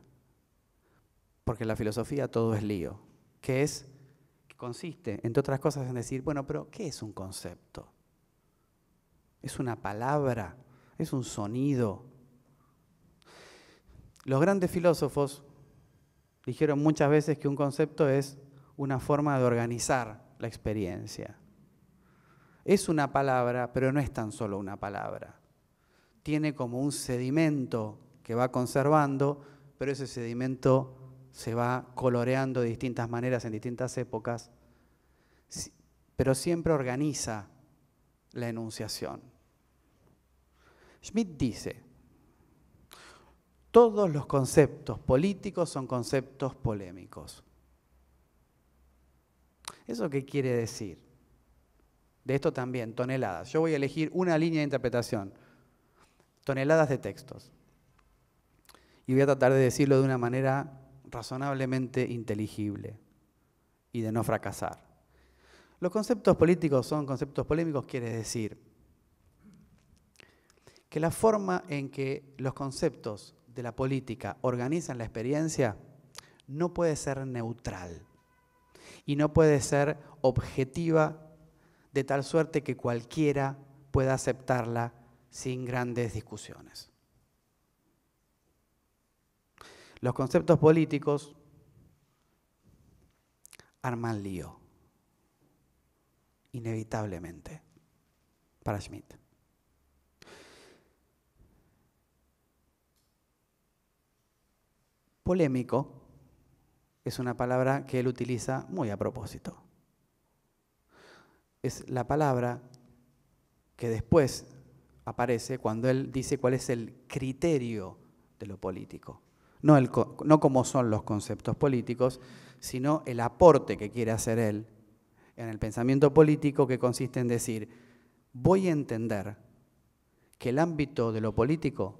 porque en la filosofía todo es lío, que es que consiste, entre otras cosas, en decir, bueno, pero ¿qué es un concepto? Es una palabra, es un sonido. Los grandes filósofos dijeron muchas veces que un concepto es una forma de organizar la experiencia. Es una palabra, pero no es tan solo una palabra. Tiene como un sedimento que va conservando, pero ese sedimento se va coloreando de distintas maneras en distintas épocas, pero siempre organiza la enunciación. Schmidt dice, todos los conceptos políticos son conceptos polémicos. ¿Eso qué quiere decir? De esto también, toneladas. Yo voy a elegir una línea de interpretación, toneladas de textos. Y voy a tratar de decirlo de una manera razonablemente inteligible y de no fracasar. Los conceptos políticos son conceptos polémicos, quiere decir que la forma en que los conceptos de la política organizan la experiencia no puede ser neutral y no puede ser objetiva de tal suerte que cualquiera pueda aceptarla sin grandes discusiones. Los conceptos políticos arman lío, inevitablemente, para Schmidt. Polémico es una palabra que él utiliza muy a propósito. Es la palabra que después aparece cuando él dice cuál es el criterio de lo político no, como son los conceptos políticos, sino el aporte que quiere hacer él en el pensamiento político que consiste en decir, voy a entender que el ámbito de lo político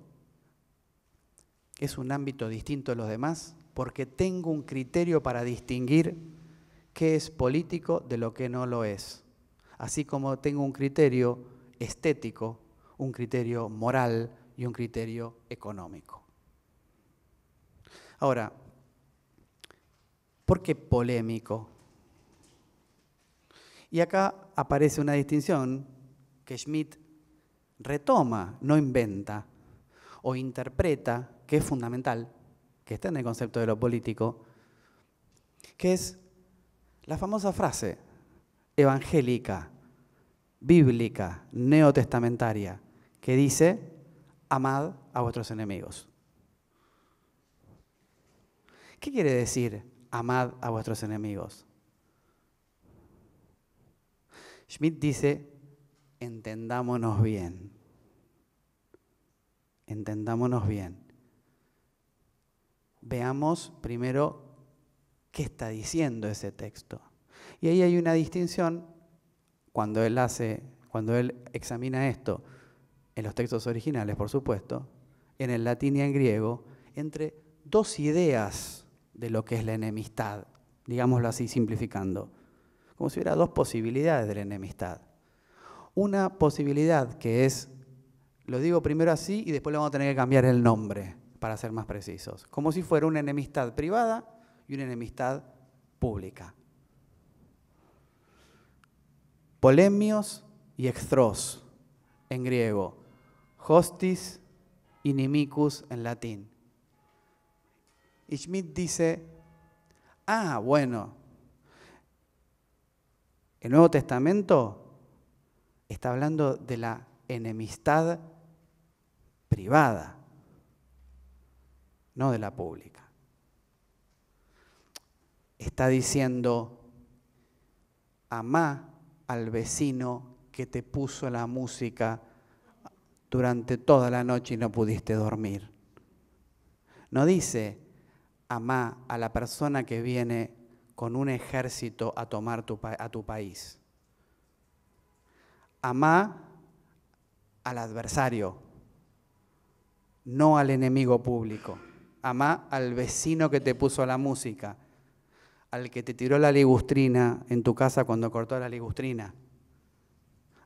es un ámbito distinto de los demás porque tengo un criterio para distinguir qué es político de lo que no lo es. Así como tengo un criterio estético, un criterio moral y un criterio económico. Ahora, ¿por qué polémico? Y acá aparece una distinción que Schmidt retoma, no inventa o interpreta, que es fundamental, que está en el concepto de lo político, que es la famosa frase evangélica, bíblica, neotestamentaria, que dice, amad a vuestros enemigos. ¿Qué quiere decir amad a vuestros enemigos? Schmidt dice, entendámonos bien. Entendámonos bien. Veamos primero qué está diciendo ese texto. Y ahí hay una distinción cuando él hace, cuando él examina esto en los textos originales, por supuesto, en el latín y en griego, entre dos ideas de lo que es la enemistad, digámoslo así simplificando, como si hubiera dos posibilidades de la enemistad. Una posibilidad que es, lo digo primero así y después le vamos a tener que cambiar el nombre para ser más precisos, como si fuera una enemistad privada y una enemistad pública. Polemios y extros en griego, hostis y inimicus en latín. Y Schmidt dice, ah, bueno, el Nuevo Testamento está hablando de la enemistad privada, no de la pública. Está diciendo, amá al vecino que te puso la música durante toda la noche y no pudiste dormir. No dice, amá a la persona que viene con un ejército a tomar a tu país. Amá al adversario, no al enemigo público. Amá al vecino que te puso la música, al que te tiró la ligustrina en tu casa cuando cortó la ligustrina,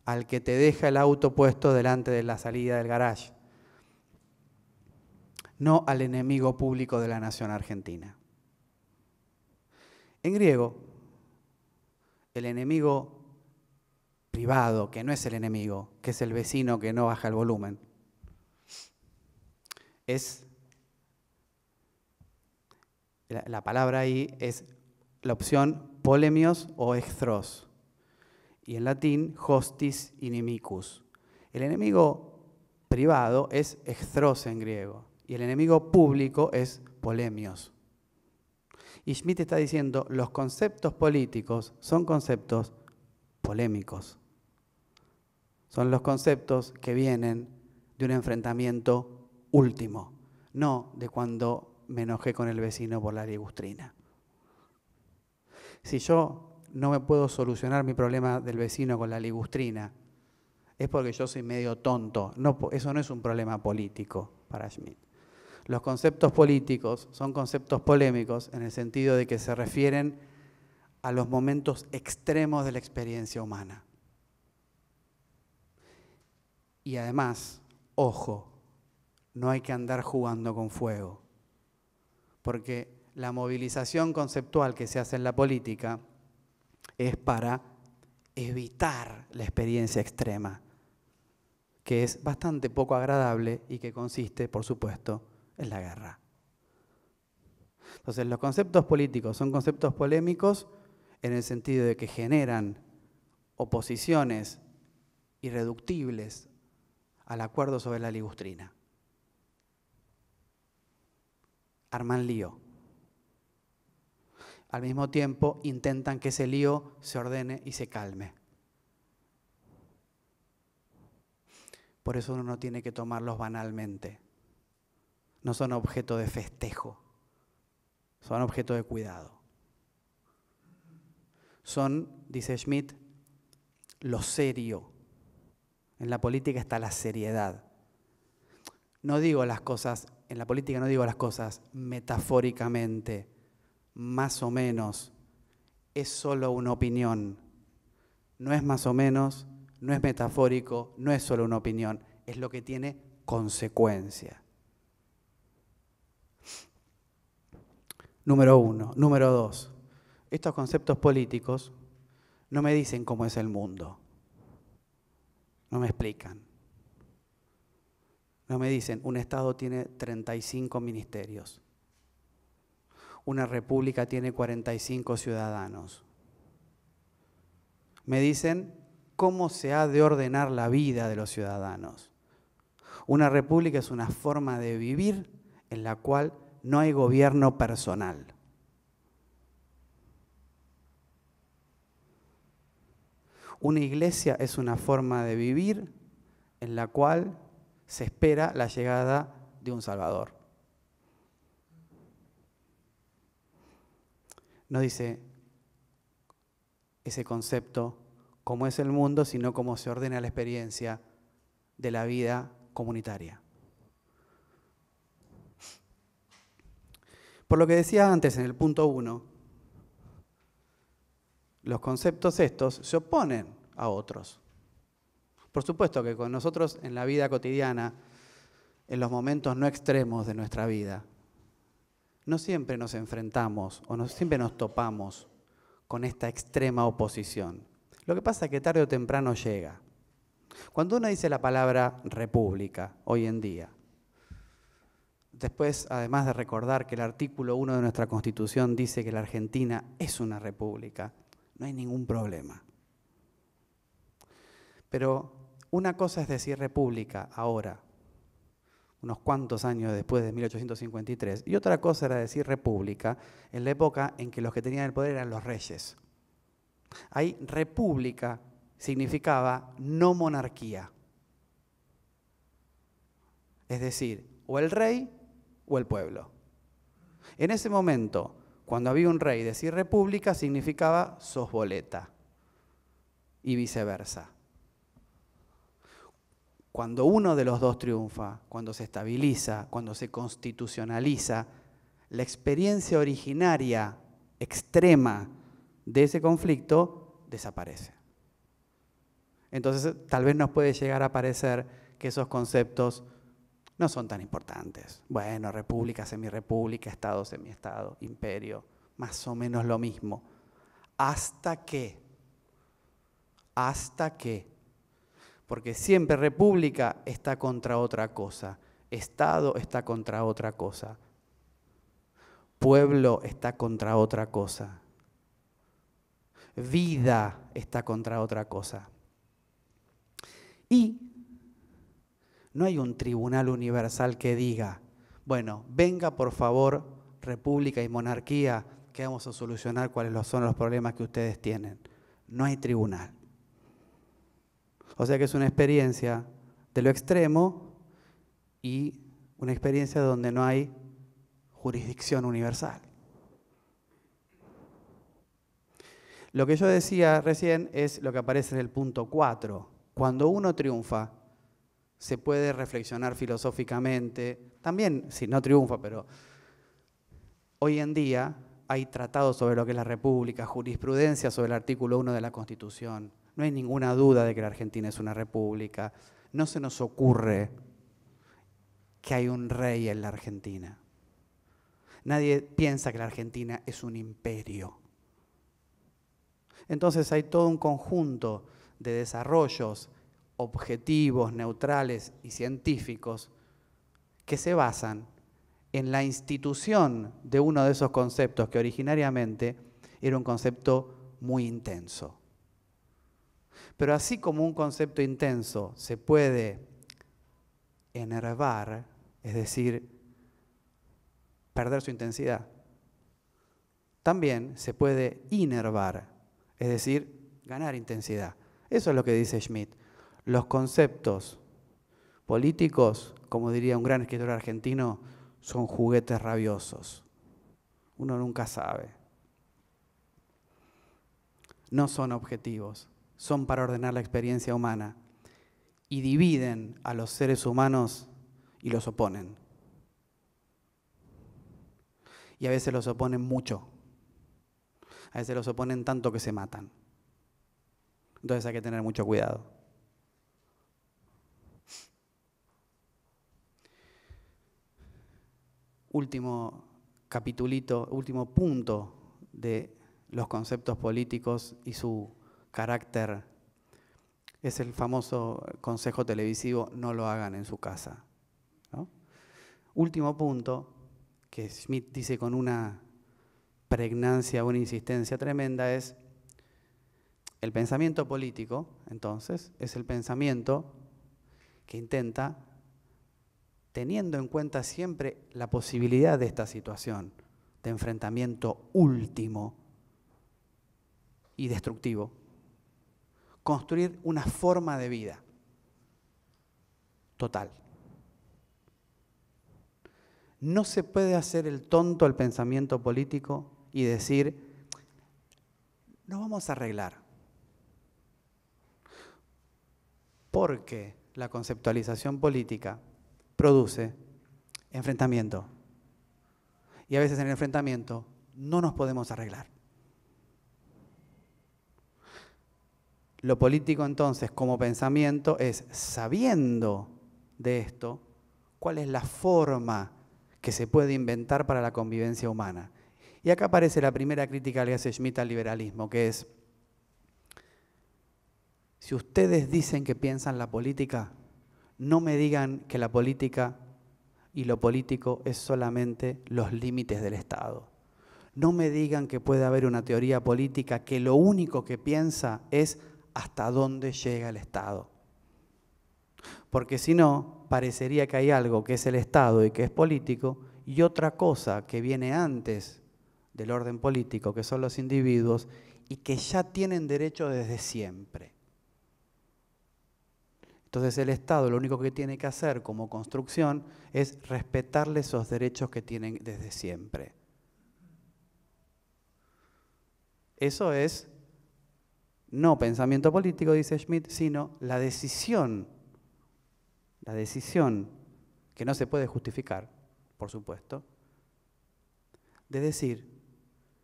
al que te deja el auto puesto delante de la salida del garage no al enemigo público de la nación argentina. En griego, el enemigo privado, que no es el enemigo, que es el vecino que no baja el volumen, es, la, palabra ahí es la opción polemios o extros, y en latín hostis inimicus. El enemigo privado es extros en griego. Y el enemigo público es polemios. Y Schmidt está diciendo, los conceptos políticos son conceptos polémicos. Son los conceptos que vienen de un enfrentamiento último, no de cuando me enojé con el vecino por la ligustrina. Si yo no me puedo solucionar mi problema del vecino con la ligustrina, es porque yo soy medio tonto. No, eso no es un problema político para Schmidt. Los conceptos políticos son conceptos polémicos en el sentido de que se refieren a los momentos extremos de la experiencia humana. Y además, ojo, no hay que andar jugando con fuego, porque la movilización conceptual que se hace en la política es para evitar la experiencia extrema, que es bastante poco agradable y que consiste, por supuesto, es la guerra. Entonces, los conceptos políticos son conceptos polémicos en el sentido de que generan oposiciones irreductibles al acuerdo sobre la ligustrina. Arman lío. Al mismo tiempo intentan que ese lío se ordene y se calme. Por eso uno no tiene que tomarlos banalmente no son objeto de festejo, son objeto de cuidado. Son, dice Schmidt, lo serio. En la política está la seriedad. No digo las cosas, en la política no digo las cosas metafóricamente, más o menos. Es solo una opinión. No es más o menos, no es metafórico, no es solo una opinión. Es lo que tiene consecuencia. número uno. Número dos, estos conceptos políticos no me dicen cómo es el mundo. No me explican. No me dicen, un Estado tiene 35 ministerios. Una república tiene 45 ciudadanos. Me dicen cómo se ha de ordenar la vida de los ciudadanos. Una república es una forma de vivir en la cual no hay gobierno personal. Una iglesia es una forma de vivir en la cual se espera la llegada de un Salvador. No dice ese concepto como es el mundo, sino cómo se ordena la experiencia de la vida comunitaria. Por lo que decía antes en el punto uno, los conceptos estos se oponen a otros. Por supuesto que con nosotros en la vida cotidiana, en los momentos no extremos de nuestra vida, no siempre nos enfrentamos o no siempre nos topamos con esta extrema oposición. Lo que pasa es que tarde o temprano llega. Cuando uno dice la palabra república hoy en día, Después, además de recordar que el artículo 1 de nuestra Constitución dice que la Argentina es una república, no hay ningún problema. Pero una cosa es decir república ahora, unos cuantos años después de 1853, y otra cosa era decir república en la época en que los que tenían el poder eran los reyes. Ahí república significaba no monarquía. Es decir, o el rey o el pueblo. En ese momento, cuando había un rey decir república significaba sosboleta y viceversa. Cuando uno de los dos triunfa, cuando se estabiliza, cuando se constitucionaliza, la experiencia originaria extrema de ese conflicto desaparece. Entonces, tal vez nos puede llegar a parecer que esos conceptos no son tan importantes. Bueno, república, semi-República, estado, semi-Estado, imperio, más o menos lo mismo. Hasta qué? hasta que, porque siempre república está contra otra cosa, estado está contra otra cosa, pueblo está contra otra cosa, vida está contra otra cosa. Y no hay un tribunal universal que diga, bueno, venga por favor república y monarquía que vamos a solucionar cuáles son los problemas que ustedes tienen. No hay tribunal. O sea que es una experiencia de lo extremo y una experiencia donde no hay jurisdicción universal. Lo que yo decía recién es lo que aparece en el punto 4. Cuando uno triunfa, se puede reflexionar filosóficamente, también, si no triunfa, pero hoy en día hay tratados sobre lo que es la República, jurisprudencia sobre el artículo 1 de la Constitución. No hay ninguna duda de que la Argentina es una república. No se nos ocurre que hay un rey en la Argentina. Nadie piensa que la Argentina es un imperio. Entonces hay todo un conjunto de desarrollos objetivos, neutrales y científicos que se basan en la institución de uno de esos conceptos que originariamente era un concepto muy intenso. Pero así como un concepto intenso se puede enervar, es decir, perder su intensidad, también se puede inervar, es decir, ganar intensidad. Eso es lo que dice Schmidt los conceptos políticos, como diría un gran escritor argentino, son juguetes rabiosos. Uno nunca sabe. No son objetivos, son para ordenar la experiencia humana y dividen a los seres humanos y los oponen. Y a veces los oponen mucho. A veces los oponen tanto que se matan. Entonces hay que tener mucho cuidado. último capitulito, último punto de los conceptos políticos y su carácter es el famoso consejo televisivo, no lo hagan en su casa. Último punto, que Schmidt dice con una pregnancia, una insistencia tremenda, es el pensamiento político, entonces, es el pensamiento que intenta teniendo en cuenta siempre la posibilidad de esta situación de enfrentamiento último y destructivo. Construir una forma de vida total. No se puede hacer el tonto al pensamiento político y decir, no vamos a arreglar. Porque la conceptualización política produce enfrentamiento. Y a veces en el enfrentamiento no nos podemos arreglar. Lo político entonces como pensamiento es sabiendo de esto, cuál es la forma que se puede inventar para la convivencia humana. Y acá aparece la primera crítica que hace Schmidt al liberalismo, que es, si ustedes dicen que piensan la política, no me digan que la política y lo político es solamente los límites del Estado. No me digan que puede haber una teoría política que lo único que piensa es hasta dónde llega el Estado. Porque si no, parecería que hay algo que es el Estado y que es político y otra cosa que viene antes del orden político, que son los individuos, y que ya tienen derecho desde siempre. Entonces el Estado lo único que tiene que hacer como construcción es respetarle esos derechos que tienen desde siempre. Eso es no pensamiento político, dice Schmidt, sino la decisión, la decisión que no se puede justificar, por supuesto, de decir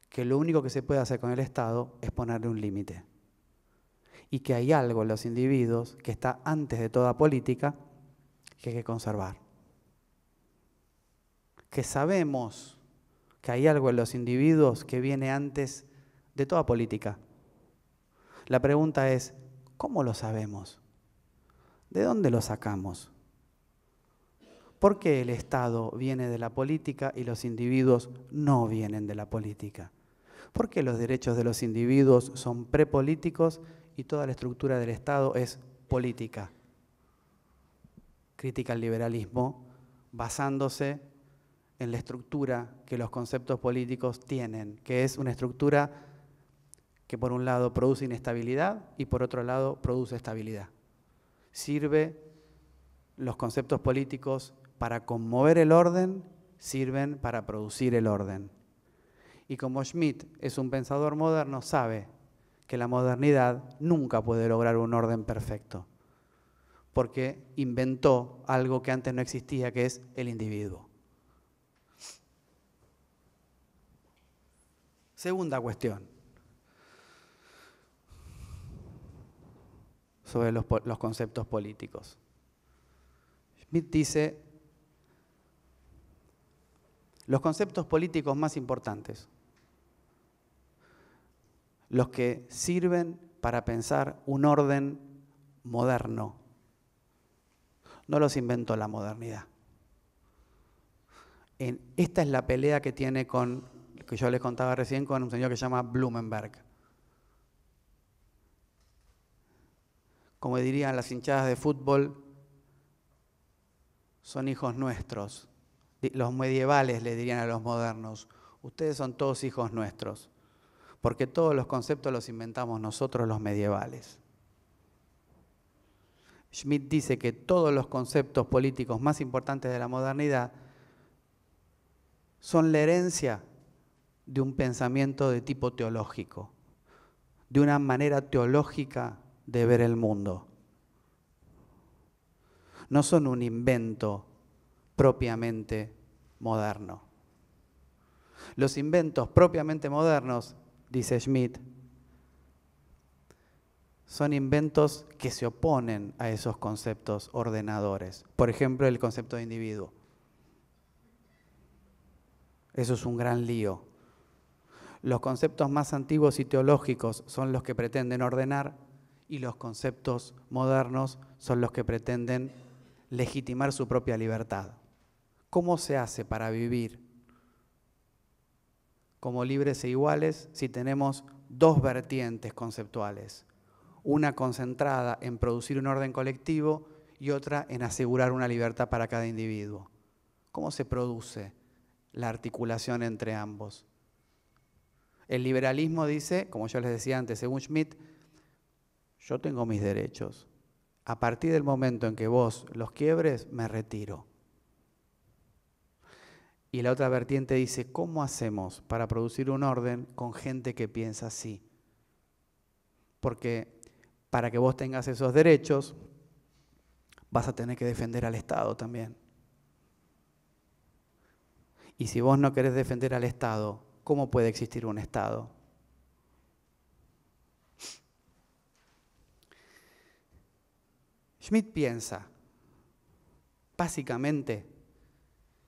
que lo único que se puede hacer con el Estado es ponerle un límite y que hay algo en los individuos que está antes de toda política que hay que conservar. Que sabemos que hay algo en los individuos que viene antes de toda política. La pregunta es, ¿cómo lo sabemos? ¿De dónde lo sacamos? ¿Por qué el Estado viene de la política y los individuos no vienen de la política? ¿Por qué los derechos de los individuos son prepolíticos y toda la estructura del Estado es política. Crítica al liberalismo basándose en la estructura que los conceptos políticos tienen, que es una estructura que por un lado produce inestabilidad y por otro lado produce estabilidad. Sirve los conceptos políticos para conmover el orden, sirven para producir el orden. Y como Schmitt es un pensador moderno, sabe que la modernidad nunca puede lograr un orden perfecto, porque inventó algo que antes no existía, que es el individuo. Segunda cuestión sobre los, conceptos políticos. Schmidt dice, los conceptos políticos más importantes los que sirven para pensar un orden moderno. No los inventó la modernidad. esta es la pelea que tiene con, que yo les contaba recién, con un señor que se llama Blumenberg. Como dirían las hinchadas de fútbol, son hijos nuestros. Los medievales le dirían a los modernos, ustedes son todos hijos nuestros porque todos los conceptos los inventamos nosotros los medievales. Schmidt dice que todos los conceptos políticos más importantes de la modernidad son la herencia de un pensamiento de tipo teológico, de una manera teológica de ver el mundo. No son un invento propiamente moderno. Los inventos propiamente modernos dice Schmidt, son inventos que se oponen a esos conceptos ordenadores. Por ejemplo, el concepto de individuo. Eso es un gran lío. Los conceptos más antiguos y teológicos son los que pretenden ordenar y los conceptos modernos son los que pretenden legitimar su propia libertad. ¿Cómo se hace para vivir como libres e iguales si tenemos dos vertientes conceptuales, una concentrada en producir un orden colectivo y otra en asegurar una libertad para cada individuo. ¿Cómo se produce la articulación entre ambos? El liberalismo dice, como yo les decía antes, según Schmidt, yo tengo mis derechos. A partir del momento en que vos los quiebres, me retiro. Y la otra vertiente dice, ¿cómo hacemos para producir un orden con gente que piensa así? Porque para que vos tengas esos derechos, vas a tener que defender al Estado también. Y si vos no querés defender al Estado, ¿cómo puede existir un Estado? Schmidt piensa, básicamente,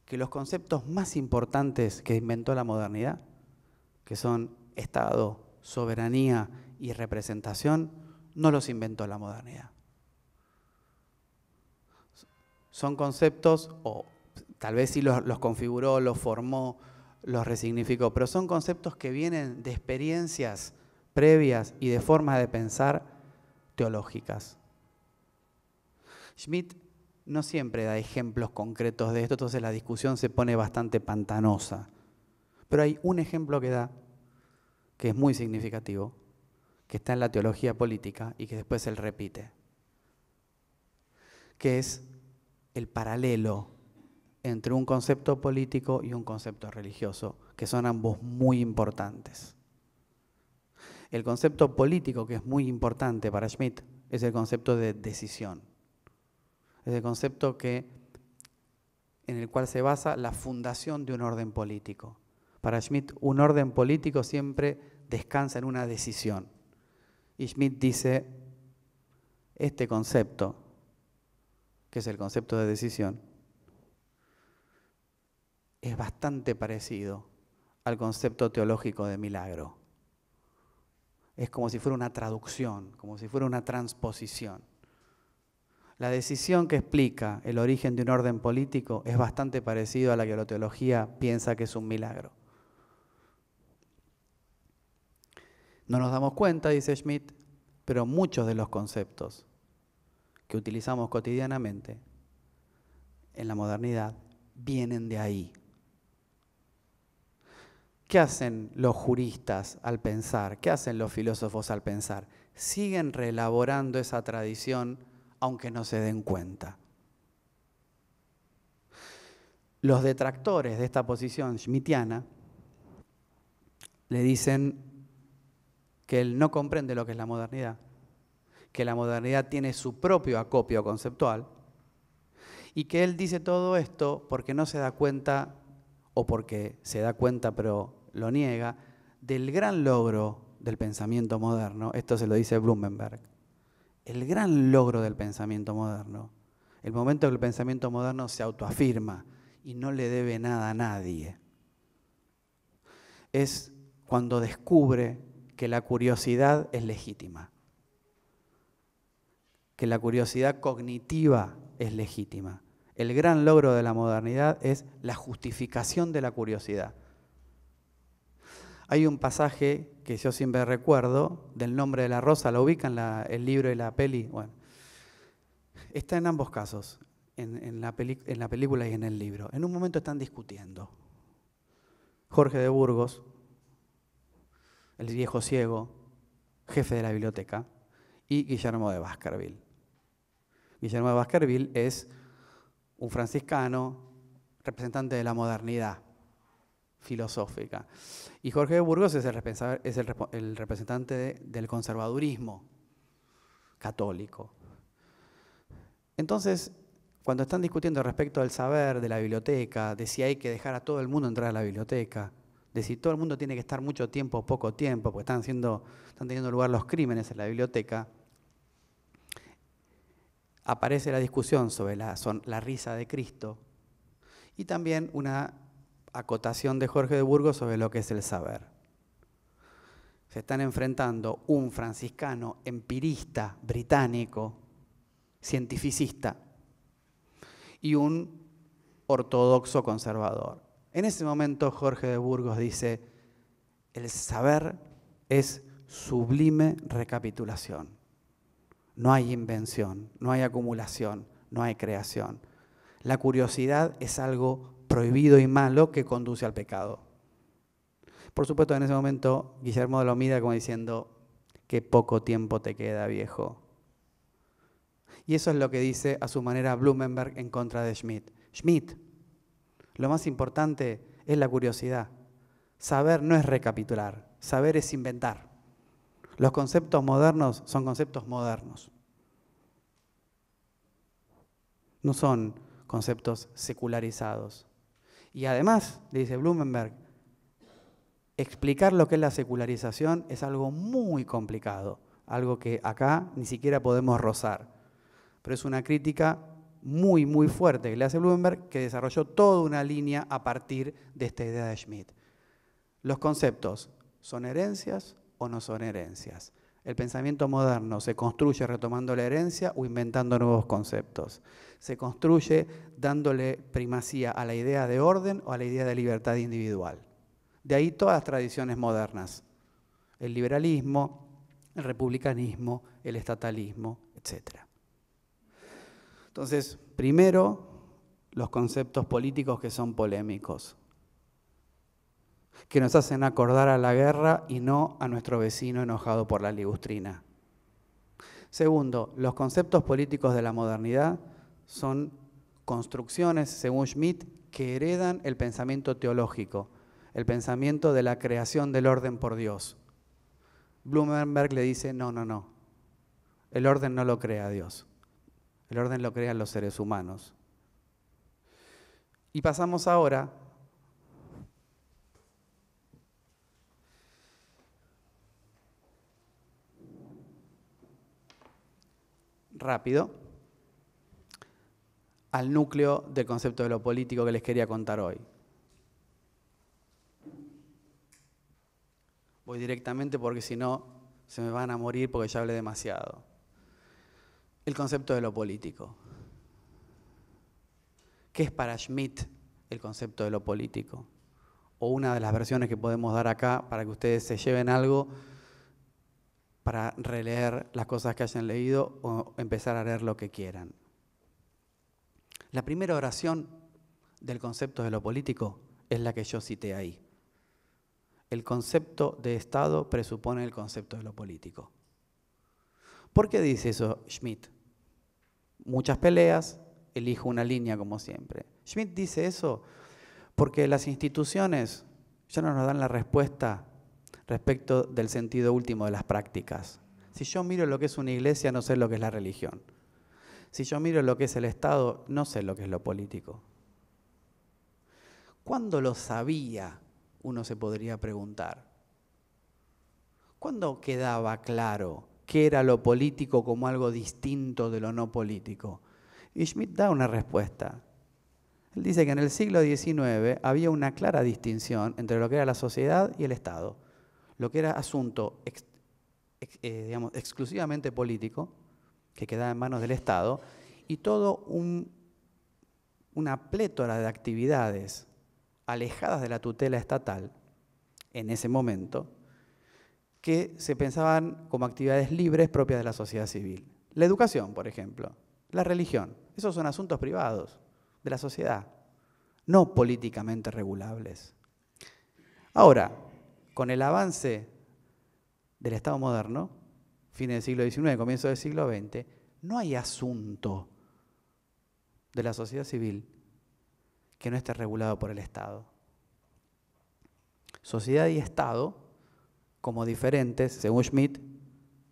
que los conceptos más importantes que inventó la modernidad, que son Estado, soberanía y representación, no los inventó la modernidad. Son conceptos, o tal vez sí los, configuró, los formó, los resignificó, pero son conceptos que vienen de experiencias previas y de formas de pensar teológicas. Schmidt no siempre da ejemplos concretos de esto, entonces la discusión se pone bastante pantanosa. Pero hay un ejemplo que da, que es muy significativo, que está en la teología política y que después él repite, que es el paralelo entre un concepto político y un concepto religioso, que son ambos muy importantes. El concepto político que es muy importante para Schmidt es el concepto de decisión es el concepto que, en el cual se basa la fundación de un orden político. Para Schmidt, un orden político siempre descansa en una decisión. Y Schmidt dice, este concepto, que es el concepto de decisión, es bastante parecido al concepto teológico de milagro. Es como si fuera una traducción, como si fuera una transposición. La decisión que explica el origen de un orden político es bastante parecido a la que la teología piensa que es un milagro. No nos damos cuenta, dice Schmidt, pero muchos de los conceptos que utilizamos cotidianamente en la modernidad vienen de ahí. ¿Qué hacen los juristas al pensar? ¿Qué hacen los filósofos al pensar? Siguen reelaborando esa tradición aunque no se den cuenta. Los detractores de esta posición schmittiana le dicen que él no comprende lo que es la modernidad, que la modernidad tiene su propio acopio conceptual y que él dice todo esto porque no se da cuenta o porque se da cuenta pero lo niega del gran logro del pensamiento moderno, esto se lo dice Blumenberg, el gran logro del pensamiento moderno. El momento que el pensamiento moderno se autoafirma y no le debe nada a nadie. Es cuando descubre que la curiosidad es legítima, que la curiosidad cognitiva es legítima. El gran logro de la modernidad es la justificación de la curiosidad. Hay un pasaje que yo siempre recuerdo del nombre de la rosa, lo ubican el libro y la peli. está en ambos casos, en, la en la película y en el libro. En un momento están discutiendo. Jorge de Burgos, el viejo ciego, jefe de la biblioteca, y Guillermo de Baskerville. Guillermo de Baskerville es un franciscano, representante de la modernidad filosófica. Y Jorge Burgos es el, representante del conservadurismo católico. Entonces, cuando están discutiendo respecto al saber de la biblioteca, de si hay que dejar a todo el mundo entrar a la biblioteca, de si todo el mundo tiene que estar mucho tiempo o poco tiempo, porque están, teniendo lugar los crímenes en la biblioteca, aparece la discusión sobre la, la risa de Cristo y también una acotación de Jorge de Burgos sobre lo que es el saber. Se están enfrentando un franciscano empirista británico, cientificista, y un ortodoxo conservador. En ese momento Jorge de Burgos dice, el saber es sublime recapitulación. No hay invención, no hay acumulación, no hay creación. La curiosidad es algo prohibido y malo que conduce al pecado. Por supuesto, en ese momento Guillermo lo mira como diciendo, qué poco tiempo te queda, viejo. Y eso es lo que dice a su manera Blumenberg en contra de Schmidt. Schmidt, lo más importante es la curiosidad. Saber no es recapitular, saber es inventar. Los conceptos modernos son conceptos modernos. No son conceptos secularizados. Y además, dice Blumenberg, explicar lo que es la secularización es algo muy complicado, algo que acá ni siquiera podemos rozar. Pero es una crítica muy, muy fuerte que le hace Blumenberg, que desarrolló toda una línea a partir de esta idea de Schmidt. Los conceptos, ¿son herencias o no son herencias? El pensamiento moderno se construye retomando la herencia o inventando nuevos conceptos. Se construye dándole primacía a la idea de orden o a la idea de libertad individual. De ahí todas las tradiciones modernas. El liberalismo, el republicanismo, el estatalismo, etc. Entonces, primero, los conceptos políticos que son polémicos que nos hacen acordar a la guerra y no a nuestro vecino enojado por la ligustrina. Segundo, los conceptos políticos de la modernidad son construcciones, según Schmitt, que heredan el pensamiento teológico, el pensamiento de la creación del orden por Dios. Blumenberg le dice, no, no, no, el orden no lo crea Dios, el orden lo crean los seres humanos. Y pasamos ahora rápido al núcleo del concepto de lo político que les quería contar hoy. Voy directamente porque si no se me van a morir porque ya hablé demasiado. El concepto de lo político. ¿Qué es para Schmidt el concepto de lo político? O una de las versiones que podemos dar acá para que ustedes se lleven algo para releer las cosas que hayan leído o empezar a leer lo que quieran. La primera oración del concepto de lo político es la que yo cité ahí. El concepto de Estado presupone el concepto de lo político. ¿Por qué dice eso Schmidt? Muchas peleas, elijo una línea como siempre. Schmidt dice eso porque las instituciones ya no nos dan la respuesta respecto del sentido último de las prácticas. Si yo miro lo que es una iglesia, no sé lo que es la religión. Si yo miro lo que es el Estado, no sé lo que es lo político. ¿Cuándo lo sabía? Uno se podría preguntar. ¿Cuándo quedaba claro qué era lo político como algo distinto de lo no político? Y Schmidt da una respuesta. Él dice que en el siglo XIX había una clara distinción entre lo que era la sociedad y el Estado lo que era asunto eh, exclusivamente político, que quedaba en manos del Estado, y todo una plétora de actividades alejadas de la tutela estatal en ese momento, que se pensaban como actividades libres propias de la sociedad civil. La educación, por ejemplo, la religión, esos son asuntos privados de la sociedad, no políticamente regulables. Ahora, con el avance del Estado moderno, fin del siglo XIX, comienzo del siglo XX, no hay asunto de la sociedad civil que no esté regulado por el Estado. Sociedad y Estado, como diferentes, según Schmidt,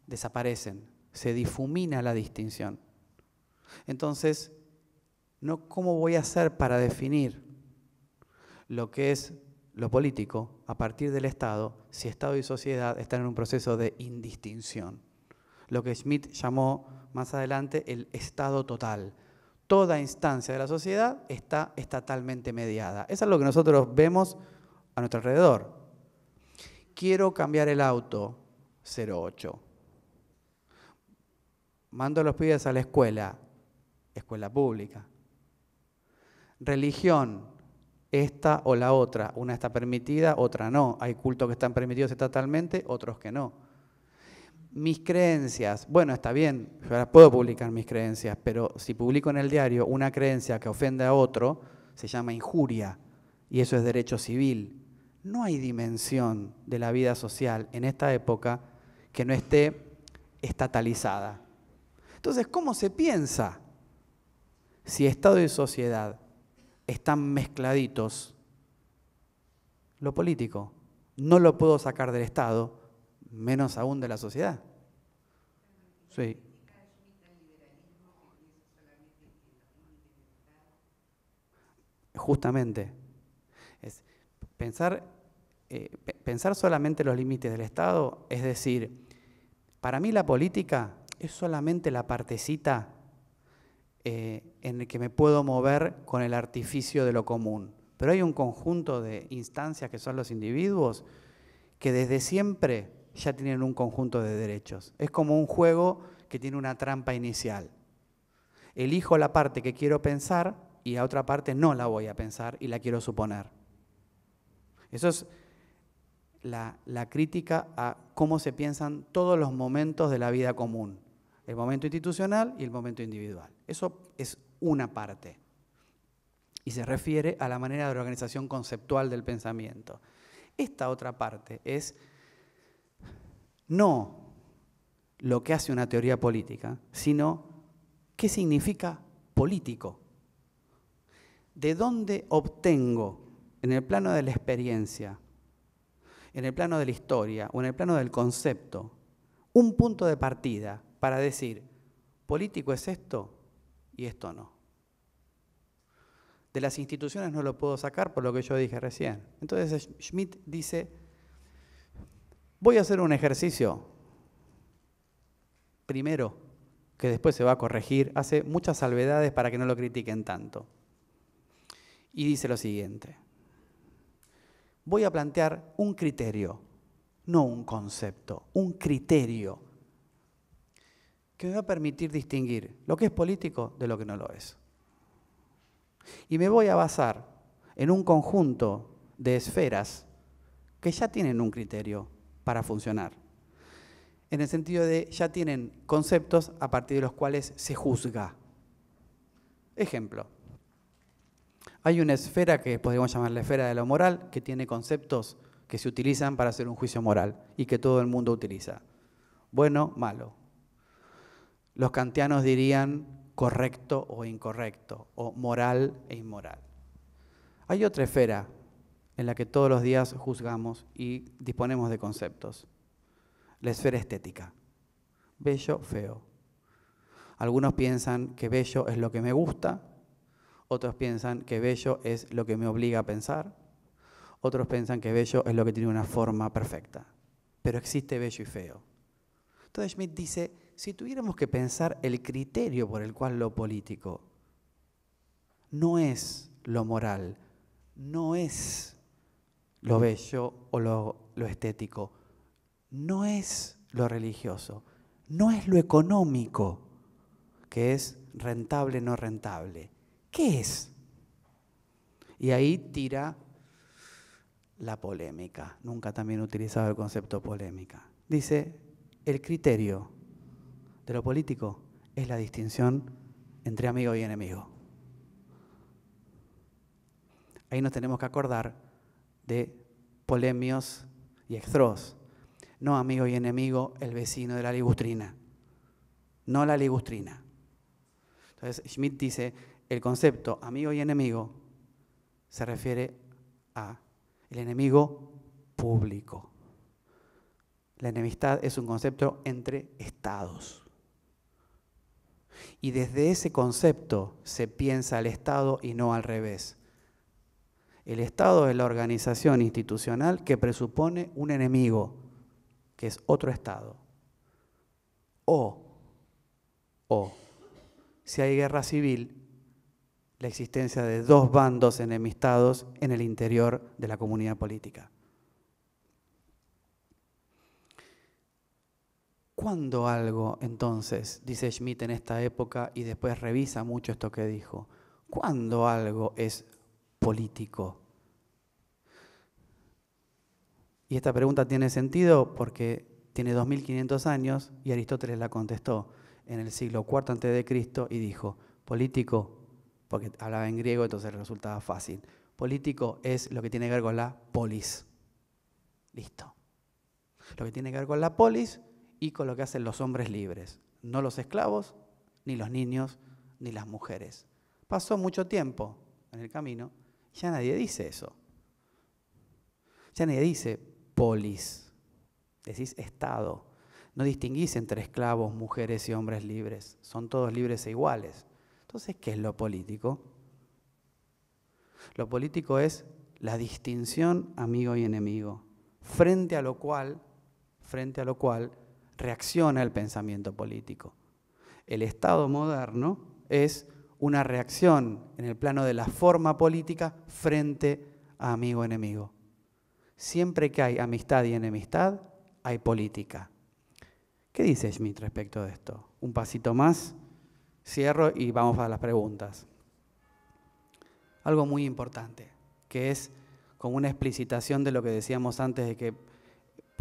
desaparecen, se difumina la distinción. Entonces, no cómo voy a hacer para definir lo que es lo político, a partir del Estado, si Estado y sociedad están en un proceso de indistinción. Lo que Schmidt llamó más adelante el Estado total. Toda instancia de la sociedad está estatalmente mediada. Eso es lo que nosotros vemos a nuestro alrededor. Quiero cambiar el auto 08. Mando a los pibes a la escuela, escuela pública. Religión esta o la otra. Una está permitida, otra no. Hay cultos que están permitidos estatalmente, otros que no. Mis creencias, bueno, está bien, yo ahora puedo publicar mis creencias, pero si publico en el diario una creencia que ofende a otro, se llama injuria y eso es derecho civil. No hay dimensión de la vida social en esta época que no esté estatalizada. Entonces, ¿cómo se piensa si Estado y sociedad están mezcladitos. Lo político. No lo puedo sacar del Estado, menos aún de la sociedad. Sí. Justamente. Es pensar, eh, pensar solamente los límites del Estado, es decir, para mí la política es solamente la partecita eh, en el que me puedo mover con el artificio de lo común. Pero hay un conjunto de instancias que son los individuos que desde siempre ya tienen un conjunto de derechos. Es como un juego que tiene una trampa inicial. Elijo la parte que quiero pensar y a otra parte no la voy a pensar y la quiero suponer. Eso es la, crítica a cómo se piensan todos los momentos de la vida común, el momento institucional y el momento individual. Eso es una parte. Y se refiere a la manera de organización conceptual del pensamiento. Esta otra parte es no lo que hace una teoría política, sino qué significa político. ¿De dónde obtengo en el plano de la experiencia, en el plano de la historia o en el plano del concepto, un punto de partida para decir, político es esto y esto no. De las instituciones no lo puedo sacar por lo que yo dije recién. Entonces Schmidt dice, voy a hacer un ejercicio primero, que después se va a corregir, hace muchas salvedades para que no lo critiquen tanto. Y dice lo siguiente, voy a plantear un criterio, no un concepto, un criterio que me va a permitir distinguir lo que es político de lo que no lo es. Y me voy a basar en un conjunto de esferas que ya tienen un criterio para funcionar. En el sentido de ya tienen conceptos a partir de los cuales se juzga. Ejemplo, hay una esfera que podríamos llamar la esfera de lo moral, que tiene conceptos que se utilizan para hacer un juicio moral y que todo el mundo utiliza. Bueno, malo, los kantianos dirían correcto o incorrecto, o moral e inmoral. Hay otra esfera en la que todos los días juzgamos y disponemos de conceptos. La esfera estética. Bello, feo. Algunos piensan que bello es lo que me gusta, otros piensan que bello es lo que me obliga a pensar, otros piensan que bello es lo que tiene una forma perfecta. Pero existe bello y feo. Entonces Schmidt dice, si tuviéramos que pensar el criterio por el cual lo político no es lo moral, no es lo bello o lo, estético, no es lo religioso, no es lo económico, que es rentable, no rentable. ¿Qué es? Y ahí tira la polémica. Nunca también he utilizado el concepto polémica. Dice, el criterio de lo político es la distinción entre amigo y enemigo. Ahí nos tenemos que acordar de polemios y extros. No amigo y enemigo, el vecino de la ligustrina. No la ligustrina. Entonces, Schmidt dice, el concepto amigo y enemigo se refiere a el enemigo público. La enemistad es un concepto entre estados. Y desde ese concepto se piensa al Estado y no al revés. El Estado es la organización institucional que presupone un enemigo, que es otro Estado. O, o, si hay guerra civil, la existencia de dos bandos enemistados en el interior de la comunidad política. ¿Cuándo algo entonces, dice Schmidt en esta época y después revisa mucho esto que dijo, ¿cuándo algo es político? Y esta pregunta tiene sentido porque tiene 2500 años y Aristóteles la contestó en el siglo IV a.C. y dijo, político, porque hablaba en griego, entonces resultaba fácil, político es lo que tiene que ver con la polis. Listo. Lo que tiene que ver con la polis y con lo que hacen los hombres libres, no los esclavos, ni los niños, ni las mujeres. Pasó mucho tiempo en el camino, ya nadie dice eso. Ya nadie dice polis, decís Estado. No distinguís entre esclavos, mujeres y hombres libres, son todos libres e iguales. Entonces, ¿qué es lo político? Lo político es la distinción amigo y enemigo, frente a lo cual, frente a lo cual, reacciona el pensamiento político. El Estado moderno es una reacción en el plano de la forma política frente a amigo-enemigo. Siempre que hay amistad y enemistad, hay política. ¿Qué dice Schmidt respecto de esto? Un pasito más, cierro y vamos a las preguntas. Algo muy importante, que es como una explicitación de lo que decíamos antes de que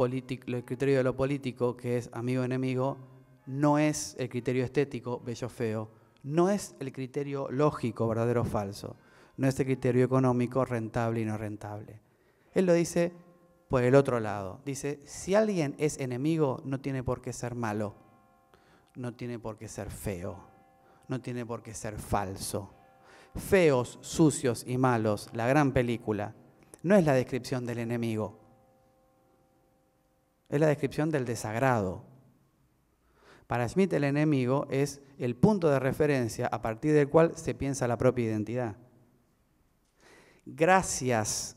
el criterio de lo político, que es amigo-enemigo, no es el criterio estético, bello-feo, no es el criterio lógico, verdadero-falso, no es el criterio económico, rentable y no rentable. Él lo dice por el otro lado. Dice, si alguien es enemigo, no tiene por qué ser malo, no tiene por qué ser feo, no tiene por qué ser falso. Feos, sucios y malos, la gran película, no es la descripción del enemigo, es la descripción del desagrado. Para Smith el enemigo es el punto de referencia a partir del cual se piensa la propia identidad. Gracias,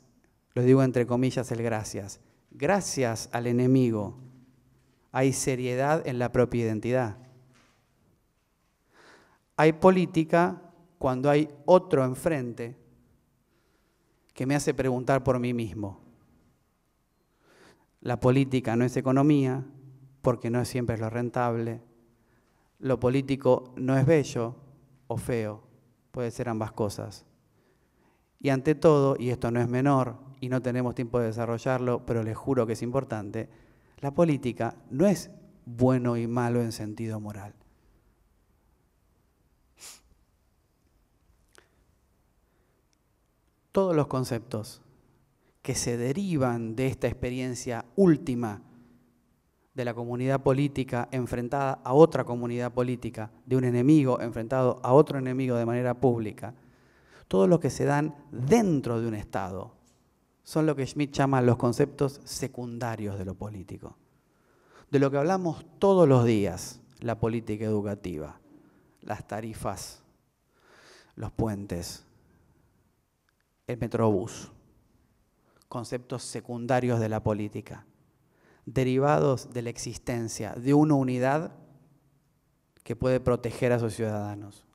lo digo entre comillas el gracias, gracias al enemigo hay seriedad en la propia identidad. Hay política cuando hay otro enfrente que me hace preguntar por mí mismo. La política no es economía, porque no siempre es lo rentable. Lo político no es bello o feo, puede ser ambas cosas. Y ante todo, y esto no es menor, y no tenemos tiempo de desarrollarlo, pero les juro que es importante, la política no es bueno y malo en sentido moral. Todos los conceptos que se derivan de esta experiencia última de la comunidad política enfrentada a otra comunidad política, de un enemigo enfrentado a otro enemigo de manera pública, todo lo que se dan dentro de un Estado son lo que Schmidt llama los conceptos secundarios de lo político, de lo que hablamos todos los días, la política educativa, las tarifas, los puentes, el metrobús conceptos secundarios de la política, derivados de la existencia de una unidad que puede proteger a sus ciudadanos.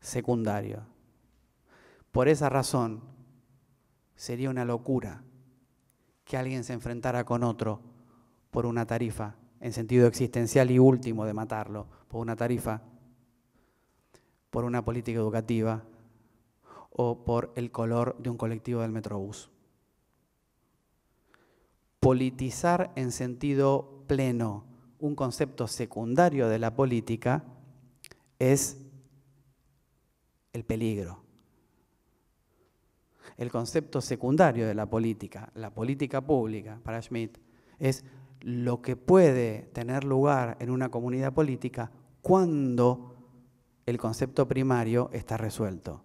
Secundario. Por esa razón, sería una locura que alguien se enfrentara con otro por una tarifa, en sentido existencial y último de matarlo, por una tarifa, por una política educativa o por el color de un colectivo del Metrobús. Politizar en sentido pleno un concepto secundario de la política es el peligro. El concepto secundario de la política, la política pública, para Schmidt, es lo que puede tener lugar en una comunidad política cuando el concepto primario está resuelto.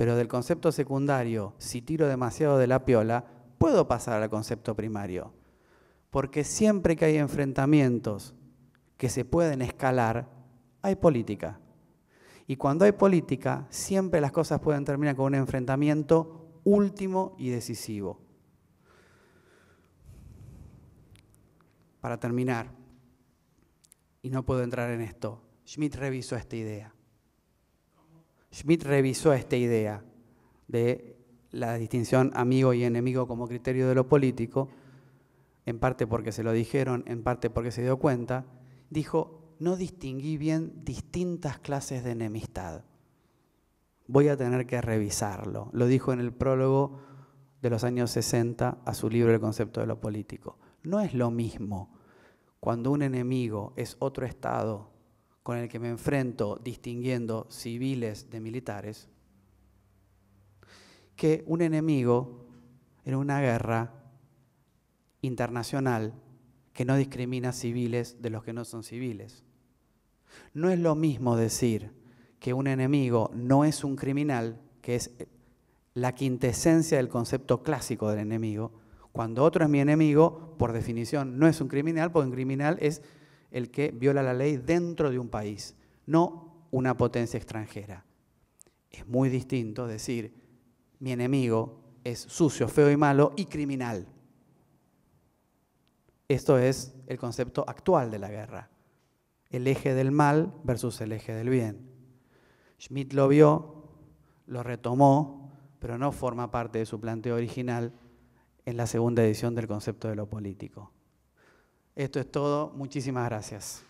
Pero del concepto secundario, si tiro demasiado de la piola, puedo pasar al concepto primario. Porque siempre que hay enfrentamientos que se pueden escalar, hay política. Y cuando hay política, siempre las cosas pueden terminar con un enfrentamiento último y decisivo. Para terminar, y no puedo entrar en esto, Schmidt revisó esta idea. Schmidt revisó esta idea de la distinción amigo y enemigo como criterio de lo político, en parte porque se lo dijeron, en parte porque se dio cuenta, dijo, no distinguí bien distintas clases de enemistad. Voy a tener que revisarlo. Lo dijo en el prólogo de los años 60 a su libro El concepto de lo político. No es lo mismo cuando un enemigo es otro Estado con el que me enfrento distinguiendo civiles de militares, que un enemigo en una guerra internacional que no discrimina civiles de los que no son civiles. No es lo mismo decir que un enemigo no es un criminal, que es la quintesencia del concepto clásico del enemigo, cuando otro es mi enemigo, por definición no es un criminal, porque un criminal es el que viola la ley dentro de un país, no una potencia extranjera. Es muy distinto decir, mi enemigo es sucio, feo y malo y criminal. Esto es el concepto actual de la guerra. El eje del mal versus el eje del bien. Schmidt lo vio, lo retomó, pero no forma parte de su planteo original en la segunda edición del concepto de lo político. Esto es todo. Muchísimas gracias.